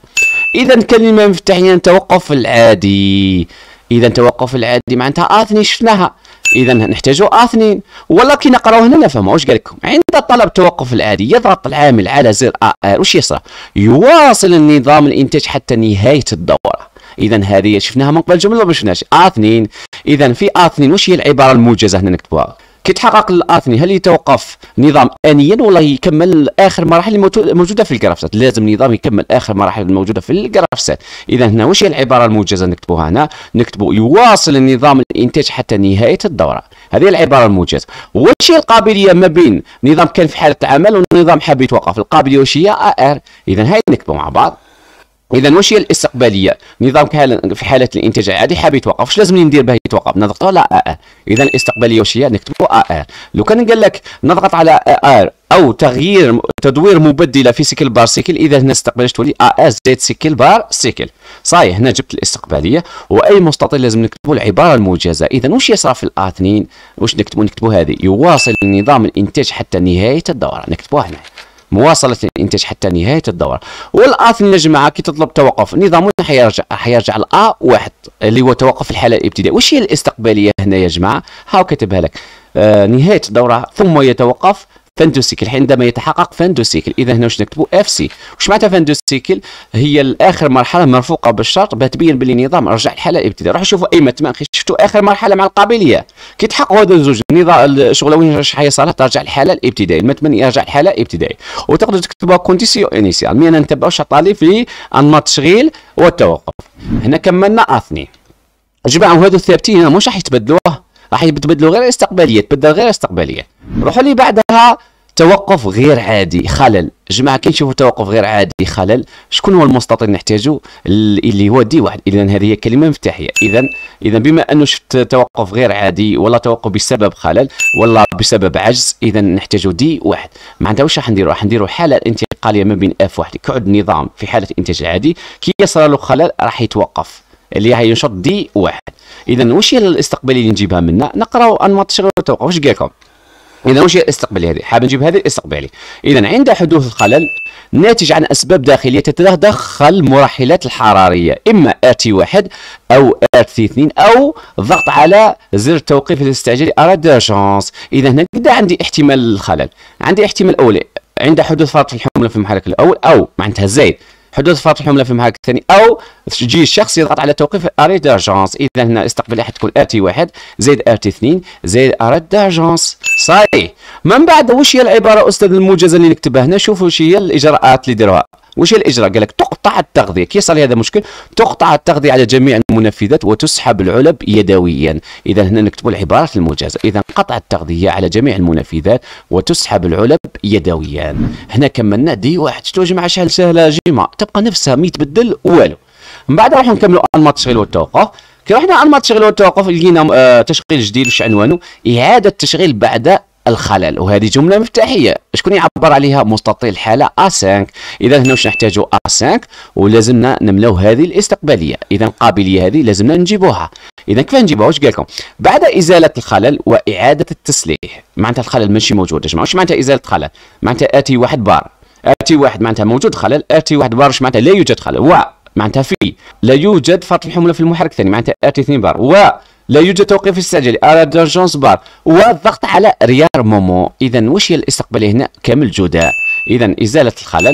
اذا كلمه مفتاحيه توقف العادي اذا توقف العادي معناتها اثنين شفناها اذا نحتاجوا اثنين ولكن نقراو هنا نفهموا واش قال لكم عند طلب توقف العادي يضغط العامل على زر ار واش يصرى يواصل النظام الانتاج حتى نهايه الدوره اذا هذه شفناها من قبل جمله ما شفناش اثنين اذا في اثنين واش هي العباره الموجزه هنا نكتبوها كيتحقق الاثني هل يتوقف نظام انيا ولا يكمل اخر مراحل الموجوده في الجرافسات لازم نظام يكمل اخر مراحل الموجوده في الجرافسات اذا هنا واش هي العباره الموجزه نكتبوها هنا نكتبوا يواصل النظام الانتاج حتى نهايه الدوره هذه العباره الموجزه واش هي القابليه ما بين نظام كان في حاله عمل ونظام حاب يتوقف القابليه واش هي ار اذا هاي نكتبوا مع بعض اذا واش هي الاستقباليه نظام في حاله الانتاج العادي حاب يتوقف واش لازم ندير باه يتوقف نضغط على ا اذا الاستقباليه واش هي نكتبوا ا لو كان قال لك نضغط على ا ار او تغيير تدوير مبدله في سيكل بار سيكل اذا هنا استقباليه تولي ا زائد سيكل بار سيكل صاي هنا جبت الاستقباليه واي مستطيل لازم نكتبوا العباره الموجزه اذا واش يصرى في الا 2 واش نكتبوا نكتبوا هذه يواصل النظام الانتاج حتى نهايه الدوره نكتبوها هنا مواصله الانتاج حتى نهايه الدوره والاث النجمه كي تطلب توقف نظام حيرجع حيرجع لا واحد اللي هو توقف الحاله الابتدائيه واش هي الاستقباليه هنا يا جماعه هاو كتبها لك آه نهايه الدوره ثم يتوقف فاندو سيكل عندما يتحقق فاندو سيكل اذا هنا واش نكتبوا اف سي واش معناتها فاندو سيكل هي الاخر مرحله مرفوقه بالشرط باه تبين باللي النظام رجع الحاله الابتدائيه روحوا شوفوا اي متمان شفتوا اخر مرحله مع القابليه كي تحققوا هذا الزوج النظام الشغل وين حي صالح ترجع الحاله الابتدائيه المتمن يرجع الحاله الابتدائيه وتقدر تكتبها كونديسيون انيسيال مي انا نتبعوا شطالي في انماط التشغيل والتوقف هنا كملنا اثنين جماعه وهذو الثابتين مش راح يتبدلوه راح يتبدلوا غير الاستقباليه تبدل غير الاستقباليه روحوا لي بعدها توقف غير عادي خلل جماعه كي نشوفوا توقف غير عادي خلل شكون هو المستطيل نحتاجه اللي هو دي واحد اذا هذه هي كلمه مفتاحيه اذا اذا بما انه شفت توقف غير عادي ولا توقف بسبب خلل ولا بسبب عجز اذا نحتاج دي واحد معناتها واش راح نديروا راح نديروا حاله انتقاليه ما بين اف واحد كعد نظام في حاله الانتاج العادي كي يصل له خلل راح يتوقف اللي هي ينشط دي واحد اذا واش هي الاستقبال اللي نجيبها منا نقراو انماط الشغل والتوقع واش لكم اذا واش هي الاستقبال هذه حاب نجيب هذه الاستقبال اذا عند حدوث الخلل ناتج عن اسباب داخليه تتدخل المراحلات الحراريه اما ارتي واحد او ارتي اثنين او ضغط على زر التوقيف ارا دو شونس اذا هنا قد عندي احتمال الخلل عندي احتمال اولي عند حدوث فرط الحمله الحمل في المحرك الاول او معناتها زايد حدوث فتح حمله في المحك الثاني او تجي الشخص يضغط على توقيف اري دارجونس اذا هنا استقبل حتكون تي واحد زائد ار تي اثنين زائد اريد دارجونس صحيح من بعد واش هي العباره استاذ الموجزه اللي نكتبها هنا شوفوا واش هي الاجراءات اللي ديروها واش الاجراء قال لك تقطع التغذيه كي صار هذا المشكل تقطع التغذيه على جميع المنفذات وتسحب العلب يدويا اذا هنا نكتبوا العبارات الموجزه اذا قطع التغذيه على جميع المنفذات وتسحب العلب يدويا هنا كملنا دي واحد شتو جماعه شحال سهله جيمه تبقى نفسها ما يتبدل والو من بعد نروحوا نكملوا انماط التشغيل والتوقف كي رحنا انماط التشغيل والتوقف لقينا آه تشغيل جديد وش عنوانه اعاده التشغيل بعد الخلل وهذه جملة مفتاحية شكون يعبر عليها مستطيل الحالة A5 إذا هنا واش نحتاجو A5 ولازمنا نملاو هذه الاستقبالية إذا القابلية هذه لازمنا نجيبوها إذا كيف نجيبوها واش قال لكم بعد إزالة الخلل وإعادة التسليح معناتها الخلل ماشي موجود اش معناتها إزالة الخلل معناتها آتي واحد بار آتي واحد معناتها موجود خلل آتي واحد بار واش معناتها لا يوجد خلل و معناتها في لا يوجد فرط الحملة في المحرك الثاني معناتها آتي اثنين بار و لا يوجد توقيف استعجالي على ديرجونس بار والضغط على ريار مومو اذا واش هي الاستقباليه هنا كامل جوداء اذا ازاله الخلل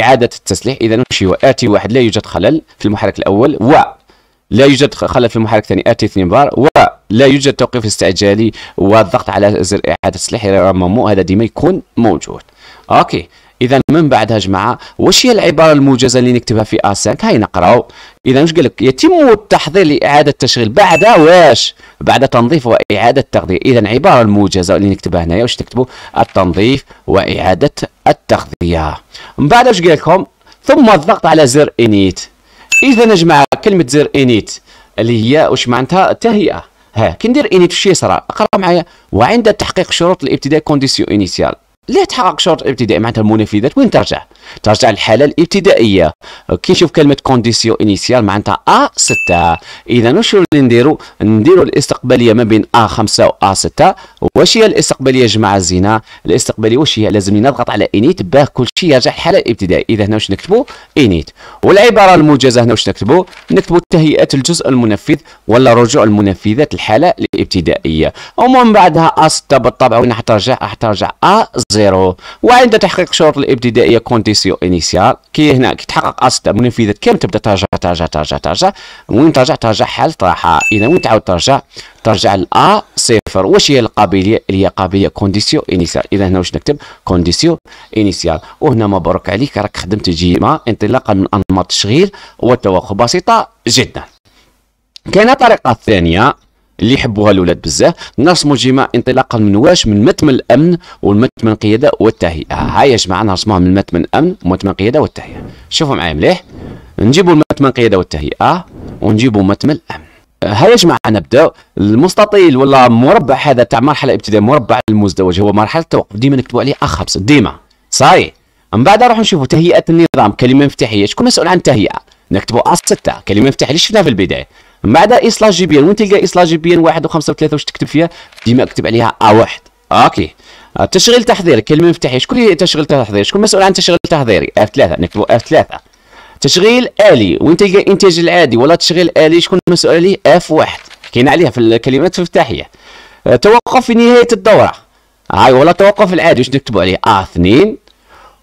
اعاده التسليح اذا واش هو اتي واحد لا يوجد خلل في المحرك الاول و لا يوجد خلل في المحرك الثاني اتي 2 بار و لا يوجد توقيف استعجالي والضغط على زر اعاده التسليح ريار مومو هذا ديما يكون موجود اوكي اذا من بعدها جماعه واش هي العباره الموجزه اللي نكتبها في ا5 هاي نقراو اذا واش قال لك يتم التحضير لاعاده التشغيل بعد واش بعد تنظيف واعاده تغذيه اذا عباره الموجزه اللي نكتبها هنايا واش تكتبوا التنظيف واعاده التغذيه من بعد واش قال لكم ثم الضغط على زر انيت اذا يا جماعه كلمه زر انيت اللي هي واش معناتها تهيئه ها كي ندير انيت واش يصرى اقرا معايا وعند تحقيق شروط الابتداء كونديسيون انيسيال لا تحقق شرط ابتدائي معناتها المنفذات وين ترجع؟ ترجع للحاله الابتدائيه كي نشوف كلمه كونديسيون انيسيال معناتها ا 6 اذا واش اللي نديرو نديرو الاستقباليه ما بين ا 5 و ا 6 واش هي الاستقباليه جماعه الزنا الاستقباليه واش هي لازم نضغط على انيت باه كل شيء يرجع للحاله الابتدائيه اذا هنا واش نكتبوا انيت والعباره الموجزه هنا واش نكتبوا نكتبوا تهيئه الجزء المنفذ ولا رجوع المنفذات الحاله الابتدائيه ومن بعدها ا 6 بالطبع وين حترجع حترجع ا 0 0 وعند تحقيق شروط الابتدائيه كونديسيون انيسيال كي هنا كي تحقق اسد منفذه كم تبدا ترجع ترجع ترجع ترجع وين ترجع ترجع حال طاحه اذا وين تعاود ترجع ترجع ل ا صفر واش هي القابليه اللي هي قابليه كونديسيون انيسيال اذا هنا واش نكتب كونديسيون انيسيال وهنا مبروك عليك راك خدمت جيما انطلاقا من انماط التشغيل والتوقع بسيطه جدا كاينه طريقه ثانيه اللي يحبوها الاولاد بزاف نرسم الجماع انطلاقا من واش من متمن الامن والمتمن القياده والتهيئه هاي يا جماعه نرسموها من متمن الامن ومتمن القياده والتهيئه شوفوا معايا مليح نجيبوا المتمن القياده والتهيئه ونجيبوا متمن الامن هيا جماعة نبداو المستطيل ولا مربع هذا تاع مرحلة ابتدائية مربع المزدوج هو مرحلة التوقف ديما نكتبوا عليه خمسة ديما صاي من بعد نروحوا نشوفوا تهيئة النظام كلمة مفتاحية شكون مسؤول عن التهيئة نكتبوا أ آه 6 كلمة مفتاحية اللي شفناها في البداية مع دا اصلاح ان وين تلقى اصلاح ان واحد وخمسة وثلاثة واش تكتب فيها ديما اكتب عليها ا واحد اوكي آه، تشغيل تحضيري كلمه مفتاحيه شكون هي تشغيل تحضيري شكون مسؤول عن تشغيل تحضيري اف آه، ثلاثة نكتبوا اف آه، ثلاثة تشغيل الي وين تلقى الانتاج العادي ولا تشغيل الي شكون مسؤول عليه اف واحد كاين عليها في الكلمات المفتاحيه توقف في نهايه الدوره هاي ولا توقف العادي واش نكتبوا عليه ا اثنين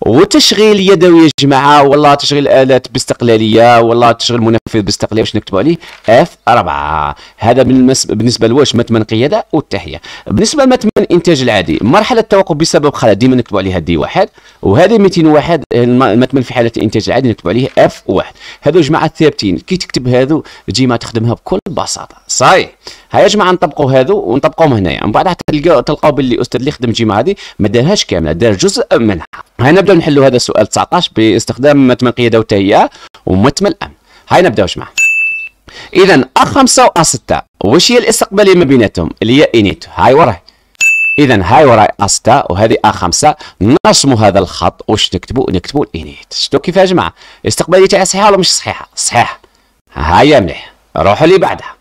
وتشغيل يدوي يا جماعه والله تشغيل الالات باستقلاليه والله تشغيل منفذ باستقلاليه واش نكتبوا عليه اف 4 هذا بالنسبه لواش متمن قياده والتحيه بالنسبه لمتمن انتاج العادي مرحله التوقف بسبب خلل ديما نكتبوا عليها دي واحد وهذه 201 آه، المتمن في حاله الانتاج العادي نكتبوا عليه اف 1 هذو جماعه ثابتين كي تكتب هذو ديما تخدمها بكل بساطه صحيح هيا يا جماعه نطبقوا هذو ونطبقوهم هنايا من بعد تلقاو تلقاو باللي استاذ اللي خدم جيما هذه ما دارهاش كامله دار جزء منها نبدا نحلوا هذا السؤال 19 باستخدام متمة القيادة والتهيئة ومتمة الأمن هاي نبداوش جماعة أ A5 و أ 6 واش هي الاستقبالية ما بيناتهم اللي هي إنيتو هاي وراه إذا هاي وراي أ 6 وهذه أ 5 نرسموا هذا الخط واش نكتبوا نكتبوا الإنيت شفتوا كيف يا جماعة الاستقبالية تاعها صحيحة ولا مش صحيحة؟ صحيحة هاي مليح روحوا لي بعدها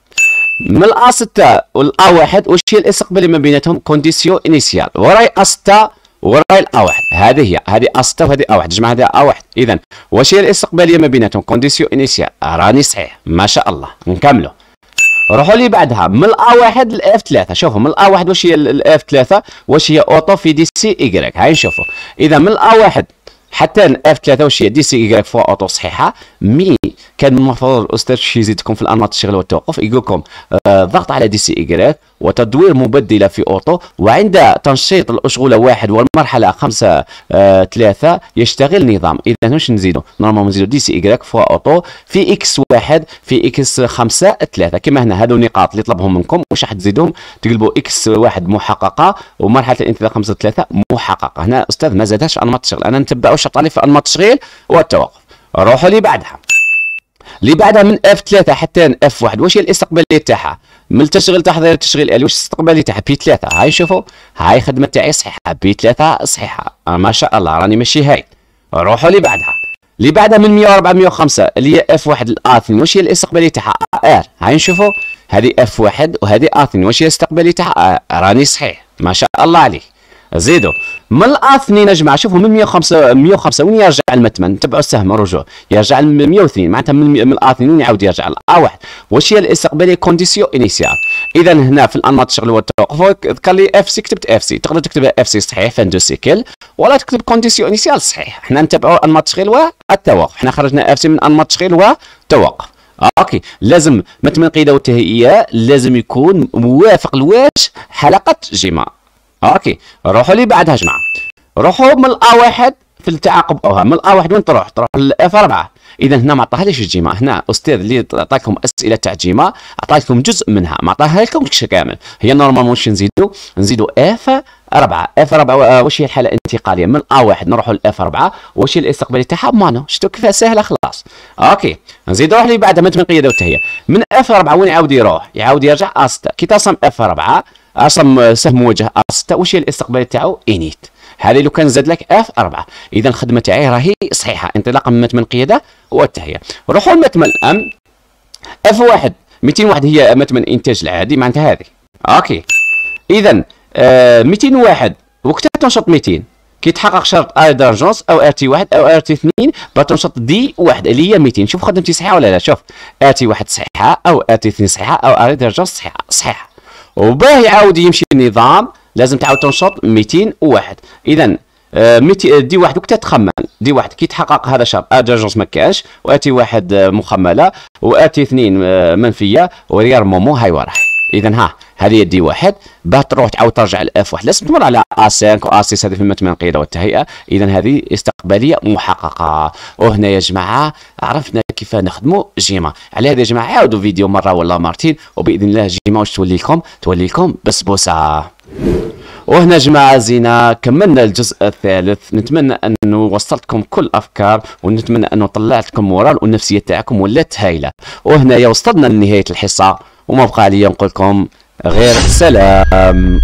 من الأ 6 والأ 1 واش هي الاستقبالية ما بيناتهم كونديسيون انيسيال وراي أ 6 وراي الا واحد هذه هي هذه ا وهذه ا واحد جمع هذه ا واحد اذا واش هي الاستقباليه ما بيناتهم كونديسيون انيسيال راني صحيح ما شاء الله نكملوا روحوا لي بعدها من الا واحد لاف 3 شوفوا من الا واحد واش هي الاف 3 واش هي اوتو في دي سي ايكغيك هاي نشوفوا اذا من الا واحد حتى الاف 3 واش هي دي سي ايكغيك فوا اوتو صحيحه مي كان المفروض الاستاذ الشيزي يزيدكم في الانماط الشغل والتوقف يقول لكم الضغط آه، ضغط على دي سي ايكغيك وتدوير مبدله في اوتو وعند تنشيط الاشغوله واحد والمرحله خمسه آه، ثلاثه يشتغل النظام اذا واش نزيدو نورمالمون نزيدو دي سي ايكغيك فوا اوتو في اكس واحد في اكس خمسه ثلاثه كما هنا هذو نقاط اللي طلبهم منكم واش راح تزيدهم تقلبوا اكس واحد محققه ومرحله الانتظار خمسه ثلاثه محققه هنا استاذ ما زادهاش انماط الشغل انا واش شرطاني في انماط التشغيل والتوقف روحوا لي بعدها اللي بعدها من اف 3 حتى اف 1 واش هي الاستقباليه تاعها من التشغيل تحضير التشغيل الالي واش الاستقباليه تاعها بي 3 هاي شوفوا هاي الخدمه تاعي صحيحه بي 3 صحيحه آه، ما شاء الله راني ماشي هاي روحوا اللي بعدها اللي بعدها من 104 105 اللي هي اف 1 ا 2 واش هي الاستقباليه تاعها ار هاي نشوفوا هذه اف 1 وهذه ا 2 واش هي الاستقباليه تاعها راني صحيح ما شاء الله عليك زيدوا من الاثنين يا جماعه شوفوا من 105 105 وين يرجع المتمن تبعوا السهم رجوع يرجع ل 102 معناتها من الاثنين وين يعاود يرجع ا 1 واش هي الاستقبال كونديسيون انيسيال اذا هنا في الانماط شغل والتوقف ذكر لي اف سي كتبت اف سي تقدر تكتب اف سي صحيح فان دو سيكل ولا تكتب كونديسيون انيسيال صحيح حنا نتبعوا انماط تشغيل والتوقف حنا خرجنا اف سي من انماط تشغيل والتوقف اوكي لازم متمن القياده والتهيئه لازم يكون موافق لواش حلقه جيما اوكي روحوا لي بعدها جماعه روحوا من الا واحد في التعاقب اوها من الا واحد وين تروح؟ تروح للاف 4 اذا هنا ما عطاهاليش الجيمه هنا الاستاذ اللي عطاكم اسئله تاع الجيمه عطاكم جزء منها ما عطاها كامل هي نورمالمون واش نزيدو نزيدو اف أربعة اف أربعة آه، واش هي الحالة الانتقالية من الا واحد نروحوا لاف أربعة واش هي الاستقبال تاعها مانو شفتوا كيفاه سهلة خلاص اوكي نزيد روح لي بعدها متنقية وتهي من اف أربعة وين يعاود يروح يعاود يرجع ا كي تصم اف أربعة اصلا سهم موجه ار 6 واش هي الاستقبال تاعو انيت هذا لو كان زاد لك اف 4 اذا الخدمه تاعي راهي صحيحه انطلاقا من متمن القياده والتهيئه نروحوا لمتمن الام اف 1 201 هي متمن الانتاج العادي معناتها هذه اوكي اذا آه 201 وقتها تنشط 200 كي تحقق شرط اي درجونس او ار تي 1 او ار تي 2 بتنشط دي 1 اللي هي 200 شوف خدمتي صحيحه ولا لا شوف ار تي 1 صحيحه او ار تي 2 صحيحه او ار درجونس صحيحه صحيحه وباه يعاود يمشي النظام لازم تعاود تنشط 201 اذا آه، آه، دي واحد وكتا تخمن دي واحد كي تحقق هذا الشرط ادجونس آه، ما كاش واتي واحد مخمله واتي اثنين منفيه وريار مومو هاي وراح اذا ها هذه دي واحد باه تروح تعاود ترجع لاف واحد لازم تمر على ا 5 و ا 6 هذه في المتمن القياده والتهيئه اذا هذه استقباليه محققه وهنا يا جماعه عرفنا كيف نخدموا جيما على هذا يا جماعه عاودوا فيديو مره ولا مرتين وباذن الله جيما واش تولي لكم تولي لكم بسبوسه وهنا جماعة زينة كملنا الجزء الثالث نتمنى أنه وصلتكم كل الأفكار ونتمنى أنه طلعتكم مورال والنفسية تاعكم ولات هايلة وهنا وصلنا لنهاية الحصة وما بقى لي نقول لكم غير سلام